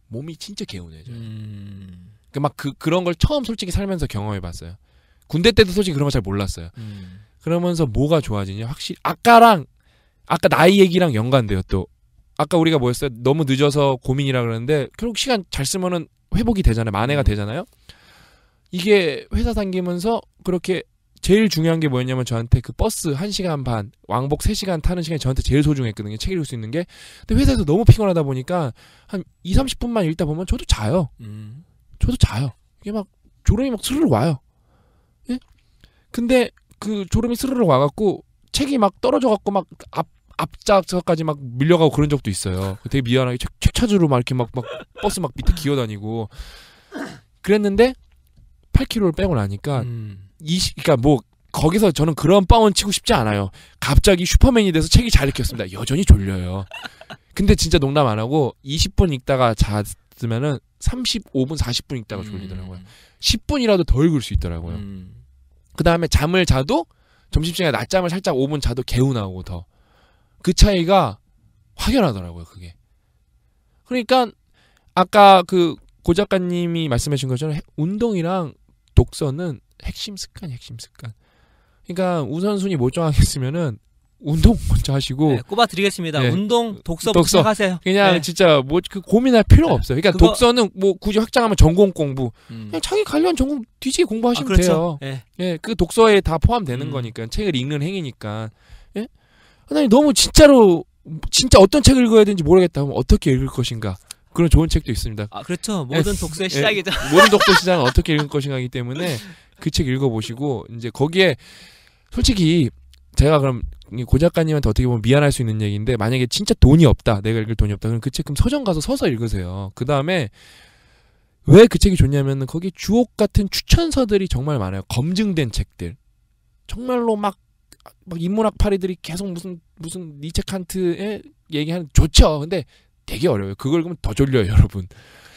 몸이 진짜 개운해져요. 음. 그러니까 막 그, 그런 걸 처음 솔직히 살면서 경험해봤어요. 군대 때도 솔직히 그런 거 잘 몰랐어요. 음. 그러면서 뭐가 좋아지냐? 확실히 아까랑 아까 나이 얘기랑 연관돼요. 또 아까 우리가 뭐였어요? 너무 늦어서 고민이라 그러는데 결국 시간 잘 쓰면은 회복이 되잖아요. 만회가 음. 되잖아요. 이게 회사 다니면서 그렇게 제일 중요한 게 뭐였냐면 저한테 그 버스 1시간 반, 왕복 3시간 타는 시간이 저한테 제일 소중했거든요. 책 읽을 수 있는 게. 근데 회사에서 너무 피곤하다 보니까 한 2, 30분만 읽다 보면 저도 자요. 음. 저도 자요. 이게 막 졸음이 막 스르르 와요. 예? 근데 그 졸음이 스르르 와갖고 책이 막 떨어져갖고 막 앞, 앞좌석까지 막 밀려가고 그런 적도 있어요. 그 되게 미안하게 책, 책 찾으러 막 이렇게 막, 막 버스 막 밑에 기어다니고 그랬는데 8kg를 빼고 나니까 음. 20, 그니까뭐 거기서 저는 그런 빵원 치고 싶지 않아요. 갑자기 슈퍼맨이 돼서 책이 잘 읽혔습니다. 여전히 졸려요. 근데 진짜 농담 안 하고 20분 읽다가 잤으면은 35분, 40분 읽다가 음. 졸리더라고요. 음. 10분이라도 더 읽을 수 있더라고요. 음. 그 다음에 잠을 자도 점심시간에 낮잠을 살짝 5분 자도 개운하고 더. 그 차이가 확연하더라고요, 그게. 그러니까 아까 그고 작가님이 말씀하신 것처럼 운동이랑 독서는 핵심 습관, 핵심 습관. 그러니까 우선순위 몰정하겠으면은 운동 먼저 하시고 네, 꼽아 드리겠습니다. 네. 운동 독서 독서. 하세요. 그냥 네. 진짜 뭐 그 고민할 필요 없어요. 그러니까 그거... 독서는 뭐 굳이 확장하면 전공 공부 음. 그냥 자기 관련 전공 뒤지게 공부하시면 아, 그렇죠. 돼요. 예. 예 그 독서에 다 포함되는 음. 거니까 책을 읽는 행위니까. 예? 하나님 너무 진짜로 진짜 어떤 책을 읽어야 되는지 모르겠다 하면 어떻게 읽을 것인가. 그런 좋은 책도 있습니다. 아, 그렇죠. 모든 예. 독서의 시작이죠. 예. 모든 독서 시작은 어떻게 읽을 것인가이기 때문에 그책 읽어보시고 이제 거기에 솔직히 제가 그럼 고 작가님한테 어떻게 보면 미안할 수 있는 얘기인데 만약에 진짜 돈이 없다 내가 읽을 돈이 없다 그럼 그책 그럼 서점 가서 서서 읽으세요 그 다음에 왜 그 책이 좋냐면은 거기 주옥 같은 추천서들이 정말 많아요 검증된 책들 정말로 막, 막 인문학 파리들이 계속 무슨 무슨 니체 칸트에 얘기하는 좋죠 근데 되게 어려워요 그걸 그러면 더 졸려요 여러분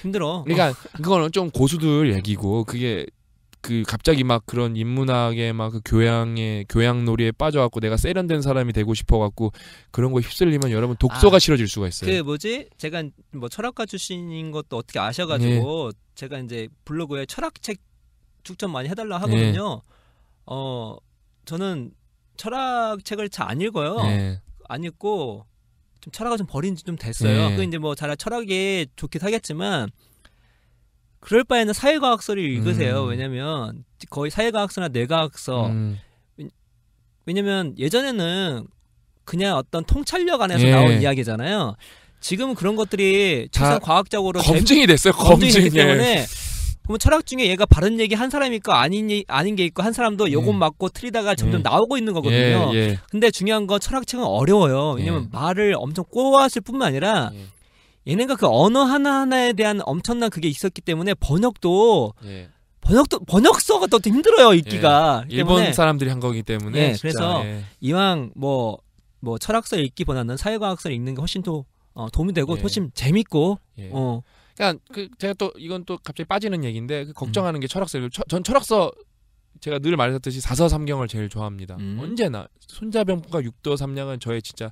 힘들어 그러니까 그거는 좀 고수들 얘기고 그게 그 갑자기 막 그런 인문학의 막그 교양의 교양놀이에 빠져갖고 내가 세련된 사람이 되고 싶어갖고 그런 거 휩쓸리면 여러분 독서가 아, 싫어질 수가 있어요. 그 뭐지? 제가 뭐 철학가 출신인 것도 어떻게 아셔가지고 네. 제가 이제 블로그에 철학책 추천 많이 해달라 하거든요. 네. 어 저는 철학책을 잘 안 읽어요. 네. 안 읽고 좀 철학을 좀 버린 지좀 됐어요. 네. 그 이제 뭐 잘 철학이 좋긴 하겠지만 그럴 바에는 사회과학서를 읽으세요. 음. 왜냐면 거의 사회과학서나 뇌과학서. 음. 왜냐면 예전에는 그냥 어떤 통찰력 안에서 예. 나온 이야기잖아요. 지금 그런 것들이 최소 과학적으로 검증이 됐어요. 검증이, 됐기 때문에 그럼 철학 중에 얘가 바른 얘기 한 사람이 있고 아닌 아닌 게 있고 한 사람도 요건 음. 맞고 틀리다가 점점 음. 나오고 있는 거거든요. 예, 예. 근데 중요한 건 철학책은 어려워요. 왜냐면 예. 말을 엄청 꼬았을 뿐만 아니라 예. 얘네가 그 언어 하나하나에 대한 엄청난 그게 있었기 때문에 번역도 예. 번역도 번역서가 더 힘들어요 읽기가 예. 일본 사람들이 한 거기 때문에 예, 그래서 예. 이왕 뭐뭐 뭐 철학서 읽기보다는 사회과학서 읽는 게 훨씬 더 어, 도움이 되고 예. 훨씬 재밌고 예. 어. 그러니까 그 제가 또 이건 또 갑자기 빠지는 얘기인데 그 음. 걱정하는 음. 게 철학서 처, 전 철학서 제가 늘 말했듯이 사서삼경을 제일 좋아합니다. 음. 언제나 손자병과 육도삼량은 저의 진짜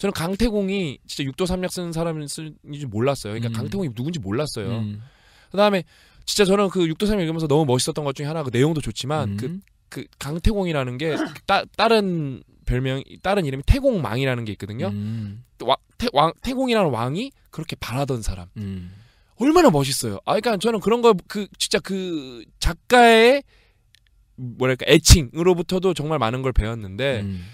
저는 강태공이 진짜 육도 삼약 쓰는 사람인지 몰랐어요. 그러니까 음. 강태공이 누군지 몰랐어요. 음. 그다음에 진짜 저는 그 육도 삼약 읽으면서 너무 멋있었던 것 중에 하나 그 내용도 좋지만 그그 음. 그, 그 강태공이라는 게 따, 다른 별명 다른 이름이 태공망이라는 게 있거든요. 음. 와, 태, 왕, 태공이라는 왕이 그렇게 바라던 사람. 음. 얼마나 멋있어요. 아, 그러니까 저는 그런 거 그 진짜 그 작가의 뭐랄까 애칭으로부터도 정말 많은 걸 배웠는데 음.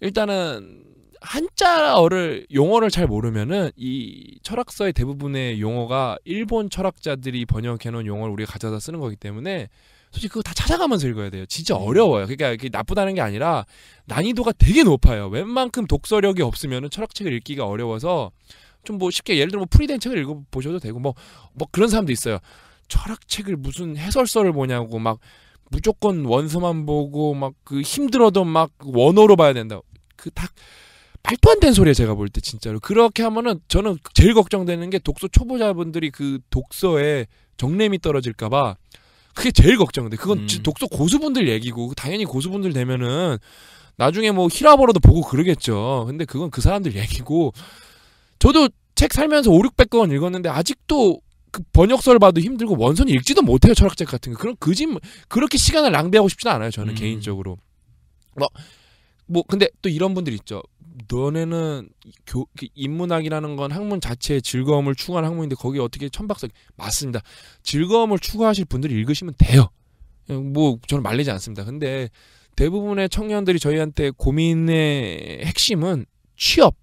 일단은 한자어를 용어를 잘 모르면은 이 철학서의 대부분의 용어가 일본 철학자들이 번역해 놓은 용어를 우리가 가져다 쓰는 거기 때문에 솔직히 그거 다 찾아가면서 읽어야 돼요. 진짜 음. 어려워요. 그러니까 이게 나쁘다는 게 아니라 난이도가 되게 높아요. 웬만큼 독서력이 없으면은 철학책을 읽기가 어려워서 좀 뭐 쉽게 예를 들어 뭐 프리된 책을 읽어 보셔도 되고 뭐뭐 뭐 그런 사람도 있어요. 철학책을 무슨 해설서를 보냐고 막 무조건 원서만 보고 막 그 힘들어도 막 원어로 봐야 된다. 그다 말도 안 되는 소리야 제가 볼 때 진짜로 그렇게 하면은 저는 제일 걱정되는 게 독서 초보자분들이 그 독서에 정렘이 떨어질까봐 그게 제일 걱정돼 그건 음. 독서 고수분들 얘기고 당연히 고수분들 되면은 나중에 뭐히라보로도 보고 그러겠죠 근데 그건 그 사람들 얘기고 저도 책 살면서 5 6 0 0권 읽었는데 아직도 그 번역서를 봐도 힘들고 원선이 읽지도 못해요 철학책 같은 거 그런 그짓 그렇게 시간을 낭비하고 싶진 않아요 저는 음. 개인적으로 뭐뭐 근데 또 이런 분들 있죠. 너네는 교, 그 인문학이라는 건 학문 자체의 즐거움을 추구하는 학문인데 거기 어떻게 천박석 맞습니다. 즐거움을 추구하실 분들이 읽으시면 돼요. 뭐 저는 말리지 않습니다. 근데 대부분의 청년들이 저희한테 고민의 핵심은 취업.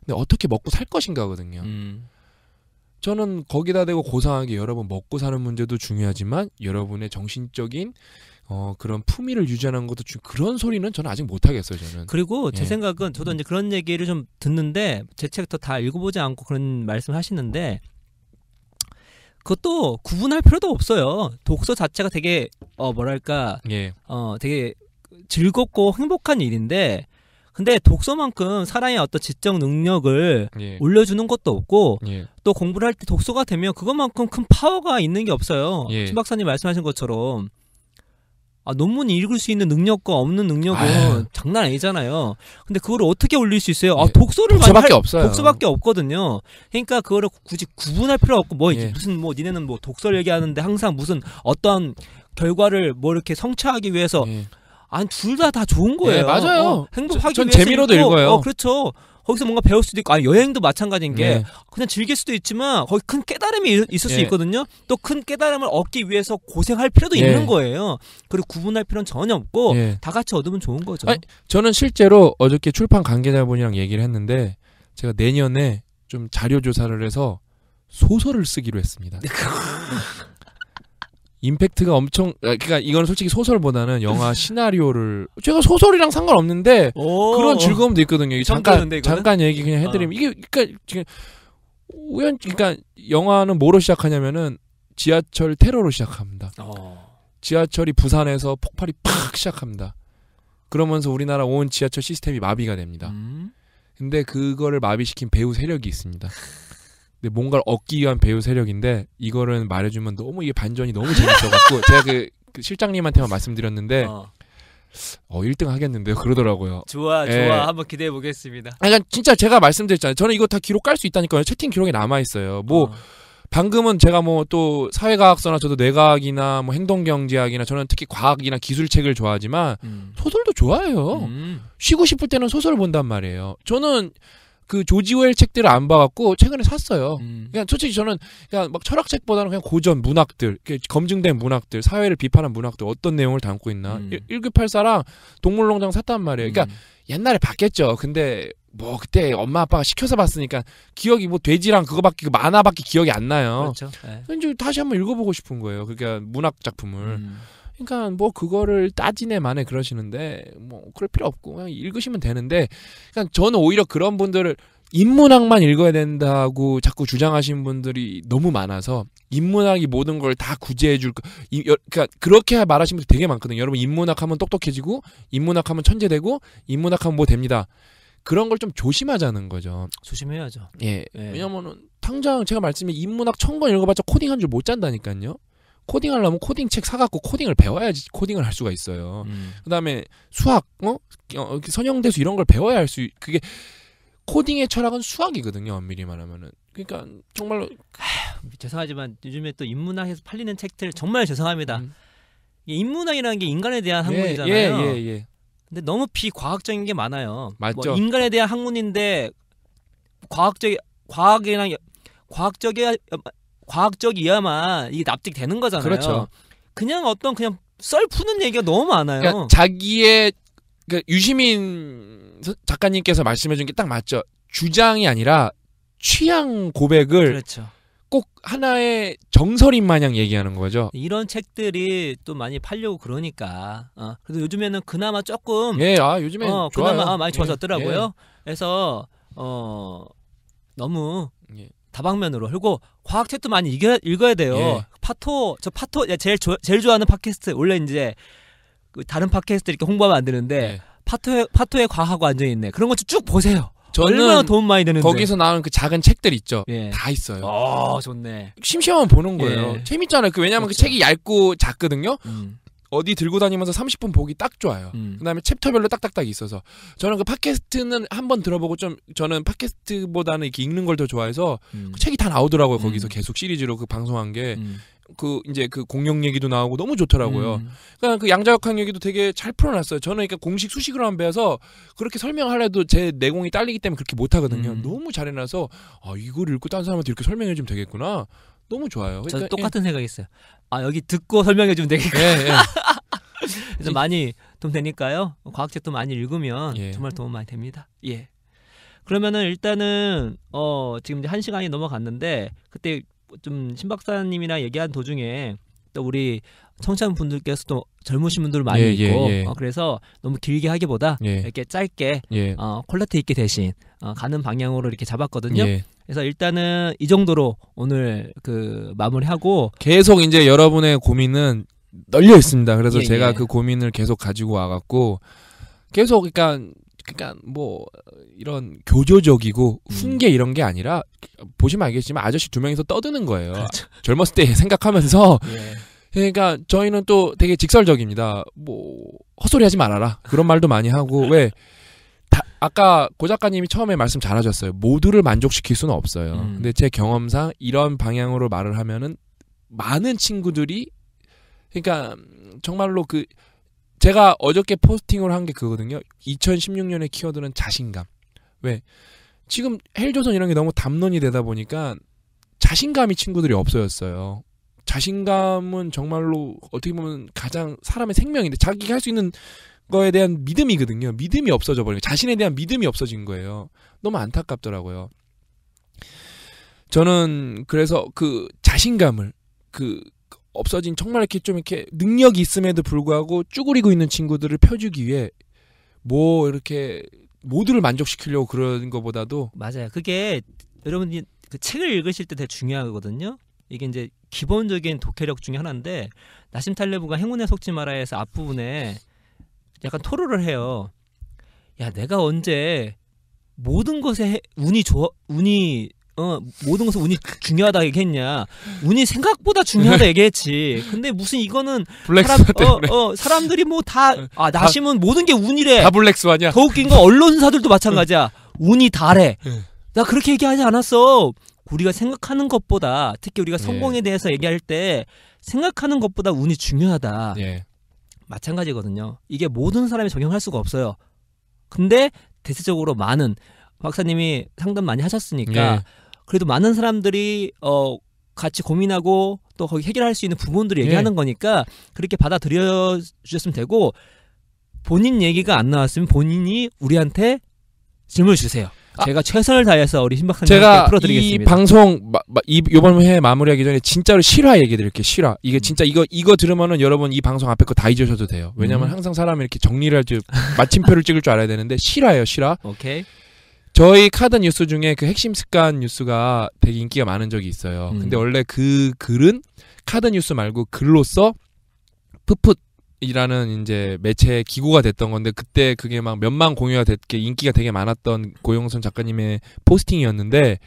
근데 어떻게 먹고 살 것인가거든요. 음. 저는 거기다 대고 고상하게 여러분 먹고 사는 문제도 중요하지만 여러분의 정신적인 어, 그런 품위를 유지하는 것도 중 그런 소리는 저는 아직 못 하겠어요, 저는. 그리고 제 예. 생각은 저도 이제 그런 얘기를 좀 듣는데 제 책도 다 읽어보지 않고 그런 말씀을 하시는데 그것도 구분할 필요도 없어요. 독서 자체가 되게 어 뭐랄까 예. 어 되게 즐겁고 행복한 일인데 근데 독서만큼 사람의 어떤 지적 능력을 예. 올려주는 것도 없고 예. 또 공부를 할 때 독서가 되면 그것만큼 큰 파워가 있는 게 없어요. 예. 신 박사님 말씀하신 것처럼 아, 논문 읽을 수 있는 능력과 없는 능력은 아유. 장난 아니잖아요. 근데 그걸 어떻게 올릴 수 있어요? 아, 예. 독서를 독서밖 할, 독서밖에 없거든요. 그러니까 그거를 굳이 구분할 필요 없고 뭐 예. 무슨 뭐 니네는 뭐 독서를 얘기하는데 항상 무슨 어떤 결과를 뭐 이렇게 성취하기 위해서 예. 아니 둘다다 다 좋은 거예요. 예, 맞아요. 어, 행복하기 전 위해서 재미로도 읽고, 읽어요. 어, 그렇죠. 거기서 뭔가 배울 수도 있고 아니 여행도 마찬가지인 게 네. 그냥 즐길 수도 있지만 거기 큰 깨달음이 있을 수 네. 있거든요. 또 큰 깨달음을 얻기 위해서 고생할 필요도 네. 있는 거예요. 그리고 구분할 필요는 전혀 없고 네. 다 같이 얻으면 좋은 거죠. 아니, 저는 실제로 어저께 출판 관계자분이랑 얘기를 했는데 제가 내년에 좀 자료 조사를 해서 소설을 쓰기로 했습니다. 임팩트가 엄청 아, 그러니까 이건 솔직히 소설보다는 영화 시나리오를 제가 소설이랑 상관없는데 그런 즐거움도 있거든요. 잠깐 잠깐 얘기 그냥 해드리면 어. 이게 그러니까 지금 우연 그러니까 영화는 뭐로 시작하냐면은 지하철 테러로 시작합니다. 어. 지하철이 부산에서 폭발이 팍 시작합니다. 그러면서 우리나라 온 지하철 시스템이 마비가 됩니다. 음. 근데 그거를 마비시킨 배우 세력이 있습니다. 근데 네, 뭔가를 얻기 위한 배우 세력인데 이거는 말해주면 너무 이게 반전이 너무 재밌어갖고 제가 그, 그 실장님한테만 말씀드렸는데 어. 어 1등 하겠는데요 그러더라고요. 좋아 예. 좋아 한번 기대해 보겠습니다. 아니 그러니까 진짜 제가 말씀드렸잖아요. 저는 이거 다 기록 깔 수 있다니까요. 채팅 기록에 남아 있어요. 뭐 어. 방금은 제가 뭐 또 사회과학서나 저도 뇌과학이나 뭐 행동경제학이나 저는 특히 과학이나 기술책을 좋아하지만 음. 소설도 좋아해요. 음. 쉬고 싶을 때는 소설 을 본단 말이에요. 저는 그 조지 웰 책들을 안 봐갖고 최근에 샀어요. 음. 그냥 솔직히 저는 그냥 막 철학책보다는 그냥 고전 문학들, 검증된 문학들, 사회를 비판한 문학들 어떤 내용을 담고 있나 음. 1984랑 동물농장 샀단 말이에요. 음. 그러니까 옛날에 봤겠죠. 근데 뭐 그때 엄마 아빠가 시켜서 봤으니까 기억이 뭐 돼지랑 그거밖에 그 만화밖에 기억이 안 나요. 그렇죠. 네. 예. 이 다시 한번 읽어보고 싶은 거예요. 그러니까 문학 작품을. 음. 그러니까 뭐 그거를 따지네 만에 그러시는데 뭐 그럴 필요 없고 그냥 읽으시면 되는데 그러니까 저는 오히려 그런 분들을 인문학만 읽어야 된다고 자꾸 주장하시는 분들이 너무 많아서 인문학이 모든 걸 다 구제해 줄 그러니까 그렇게 말하시는 분들 되게 많거든요. 여러분 인문학 하면 똑똑해지고 인문학 하면 천재되고 인문학 하면 뭐 됩니다. 그런 걸 좀 조심하자는 거죠. 조심해야죠. 예. 예. 왜냐면은 당장 제가 말씀드린 인문학 천 권 읽어봤자 코딩 한 줄 못 짠다니까요. 코딩 하려면 코딩 책 사갖고 코딩을 배워야지 코딩을 할 수가 있어요. 음. 그다음에 수학, 어? 어 선형대수 이런 걸 배워야 할수 그게 코딩의 철학은 수학이거든요. 엄밀히 말하면은. 그러니까 정말로 아휴, 죄송하지만 요즘에 또 인문학에서 팔리는 책들 정말 죄송합니다. 음. 인문학이라는 게 인간에 대한 예, 학문이잖아요. 예, 예, 예, 근데 너무 비과학적인 게 많아요. 뭐 맞죠. 뭐 인간에 대한 학문인데 과학적 과학이랑 과학적에 과학적이야만 이게 납득되는 거잖아요. 그렇죠. 그냥 어떤 그냥 썰 푸는 얘기가 너무 많아요. 그러니까 자기의 그러니까 유시민 작가님께서 말씀해준 게 딱 맞죠. 주장이 아니라 취향 고백을 그렇죠. 꼭 하나의 정설인 마냥 얘기하는 거죠. 이런 책들이 또 많이 팔려고 그러니까. 어, 그래서 요즘에는 그나마 조금 예, 아 요즘에 어, 그나마 아, 많이 예, 좋아졌더라고요. 예, 예. 그래서 어 너무 예. 다방면으로 그리고 과학 책도 많이 이겨, 읽어야 돼요. 예. 파토 저 파토 예, 제일 조, 제일 좋아하는 팟캐스트 원래 이제 그 다른 팟캐스트 이렇게 홍보하면 안 되는데 예. 파토의 파토의 과학 완전 있네 그런 거 쭉 보세요. 얼마나 도움 많이 되는 거기서 나오는 그 작은 책들 있죠. 예. 다 있어요. 아 좋네. 심심하면 보는 거예요. 예. 재밌잖아요. 그 왜냐하면 그 그렇죠. 그 책이 얇고 작거든요. 음. 어디 들고 다니면서 30분 보기 딱 좋아요. 음. 그다음에 챕터별로 딱딱딱 있어서 저는 그 팟캐스트는 한번 들어보고 좀 저는 팟캐스트보다는 이렇게 읽는 걸 더 좋아해서 음. 그 책이 다 나오더라고요. 거기서 음. 계속 시리즈로 그 방송한 게. 음. 그 이제 그 공룡 얘기도 나오고 너무 좋더라고요. 음. 그러니까 그 양자역학 얘기도 되게 잘 풀어놨어요. 저는 그러니까 공식 수식으로 안 배워서 그렇게 설명하려도 제 내공이 딸리기 때문에 그렇게 못하거든요. 음. 너무 잘해놔서 아 이걸 읽고 다른 사람한테 이렇게 설명해 주면 되겠구나. 너무 좋아요. 그러니까, 저도 똑같은 예. 생각이 있어요. 아 여기 듣고 설명해 주면 되겠구나. 예, 예. 그래서 많이 도움 되니까요. 과학책도 많이 읽으면 예. 정말 도움 많이 됩니다. 예. 그러면은 일단은 어 지금 이제 한 시간이 넘어갔는데 그때 좀 신박사님이랑 얘기한 도중에 또 우리 청취자분들께서도 젊으신 분들 많이 예, 예 있고 예, 예. 어, 그래서 너무 길게 하기보다 예. 이렇게 짧게 어, 퀄리티 있게 대신 어, 가는 방향으로 이렇게 잡았거든요. 그래서 일단은 이 정도로 오늘 그 마무리하고 계속 이제 여러분의 고민은 널려 있습니다. 그래서 예, 제가 예. 그 고민을 계속 가지고 와갖고 계속 그러니까 그러니까 뭐 이런 교조적이고 음. 훈계 이런 게 아니라 보시면 알겠지만 아저씨 두 명이서 떠드는 거예요. 그렇죠. 젊었을 때 생각하면서 예. 그러니까 저희는 또 되게 직설적입니다. 뭐 헛소리 하지 말아라 그런 말도 많이 하고 왜 아까 고 작가님이 처음에 말씀 잘하셨어요. 모두를 만족시킬 수는 없어요. 음. 근데 제 경험상 이런 방향으로 말을 하면은 많은 친구들이 그러니까 정말로 그 제가 어저께 포스팅을 한 게 그거거든요. 2016년의 키워드는 자신감. 왜 지금 헬조선 이런 게 너무 담론이 되다 보니까 자신감이 친구들이 없어졌어요. 자신감은 정말로 어떻게 보면 가장 사람의 생명인데 자기가 할 수 있는 거에 대한 믿음이거든요. 믿음이 없어져 버린 요 자신에 대한 믿음이 없어진 거예요. 너무 안타깝더라고요. 저는 그래서 그 자신감을 그 없어진 정말 이렇게 좀 이렇게 능력이 있음에도 불구하고 쭈그리고 있는 친구들을 펴주기 위해 뭐 이렇게 모두를 만족시키려고 그런 것보다도 맞아요. 그게 여러분이 그 책을 읽으실 때 되게 중요하거든요. 이게 이제 기본적인 독해력 중에 하나인데 나심 탈레브가 행운에 속지 마라에서 앞부분에 약간 토로를 해요. 야, 내가 언제 모든 것에 운이 좋아, 운이 어, 모든 것은 운이 중요하다 얘기했냐. 운이 생각보다 중요하다 얘기했지. 근데 무슨 이거는 사람, 어, 어, 사람들이 뭐 다 아, 나심은 모든 게 운이래. 다 블랙스완이야. 더 웃긴 건 언론사들도 마찬가지야. 운이 다래. 나 그렇게 얘기하지 않았어. 우리가 생각하는 것보다 특히 우리가 성공에 예. 대해서 얘기할 때 생각하는 것보다 운이 중요하다. 예. 마찬가지거든요. 이게 모든 사람이 적용할 수가 없어요. 근데 대체적으로 많은 박사님이 상담 많이 하셨으니까 네. 그래도 많은 사람들이 어 같이 고민하고 또 거기 해결할 수 있는 부분들을 네. 얘기하는 네. 거니까 그렇게 받아들여 주셨으면 되고 본인 얘기가 안 나왔으면 본인이 우리한테 질문을 주세요. 제가 최선을 다해서 우리 신박한 제가 풀어드리겠습니다. 이 방송 마, 마, 이 이번 회 마무리하기 전에 진짜로 실화 얘기 드릴게요. 실화 이게 음. 진짜 이거 이거 들으면은 여러분 이 방송 앞에 거 다 잊으셔도 돼요. 왜냐면 음. 항상 사람이 이렇게 정리를 할줄 마침표를 찍을 줄 알아야 되는데 실화예요. 실화. 오케이. 저희 카드 뉴스 중에 그 핵심 습관 뉴스가 되게 인기가 많은 적이 있어요. 음. 근데 원래 그 글은 카드 뉴스 말고 글로서 풋풋 이라는 이제 매체의 기구가 됐던 건데 그때 그게 막 몇만 공유가 됐게 인기가 되게 많았던 고영선 작가님의 포스팅이었는데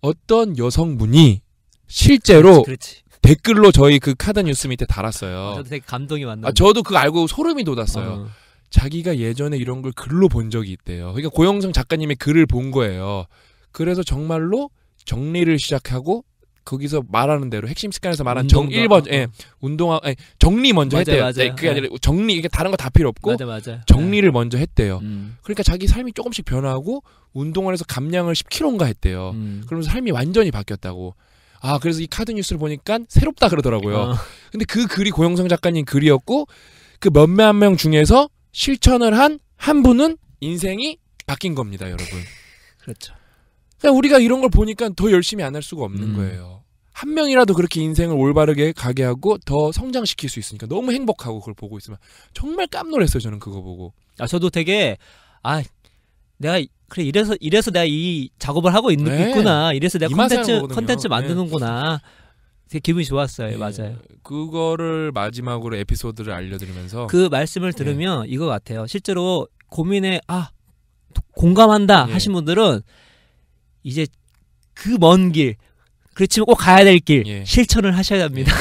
어떤 여성분이 실제로 그렇지, 그렇지. 댓글로 저희 그 카드 뉴스 밑에 달았어요. 아, 저도 되게 감동이 왔나. 아, 저도 그거 알고 소름이 돋았어요. 어. 자기가 예전에 이런 걸 글로 본 적이 있대요. 그러니까 고영선 작가님의 글을 본 거예요. 그래서 정말로 정리를 시작하고 거기서 말하는 대로 핵심 습관에서 말한 정 1번 예. 운동화 아니, 예, 정리 먼저 맞아 했대요. 맞아 네, 그게 네. 아니라 정리 이게 다른 거 다 필요 없고 맞아, 맞아. 네. 정리를 네. 먼저 했대요. 음. 그러니까 자기 삶이 조금씩 변하고 운동을 해서 감량을 10kg인가 했대요. 음. 그러면서 삶이 완전히 바뀌었다고. 아 그래서 이 카드 뉴스를 보니까 새롭다 그러더라고요. 어. 근데 그 글이 고영성 작가님 글이었고 그 몇몇 명 중에서 실천을 한한 한 분은 인생이 바뀐 겁니다, 여러분. 그렇죠. 그러니까 우리가 이런 걸 보니까 더 열심히 안 할 수가 없는 음. 거예요. 한 명이라도 그렇게 인생을 올바르게 가게 하고 더 성장시킬 수 있으니까 너무 행복하고 그걸 보고 있으면 정말 깜놀했어요 저는 그거 보고. 아 저도 되게 아 내가 그래 이래서 이래서 내가 이 작업을 하고 있 네. 있구나 이래서 내가 컨텐츠 컨텐츠 만드는구나 네. 되게 기분이 좋았어요 네. 맞아요 그거를 마지막으로 에피소드를 알려드리면서 그 말씀을 들으면 네. 이거 같아요 실제로 고민에 아 공감한다 예. 하신 분들은 이제 그 먼 길, 그렇지만 꼭 가야 될길 예. 실천을 하셔야 합니다.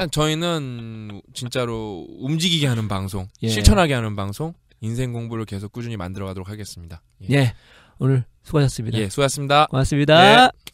예. 저희는 진짜로 움직이게 하는 방송, 예. 실천하게 하는 방송, 인생 공부를 계속 꾸준히 만들어가도록 하겠습니다. 예, 네. 오늘 수고하셨습니다. 예, 수고하셨습니다. 고맙습니다. 예.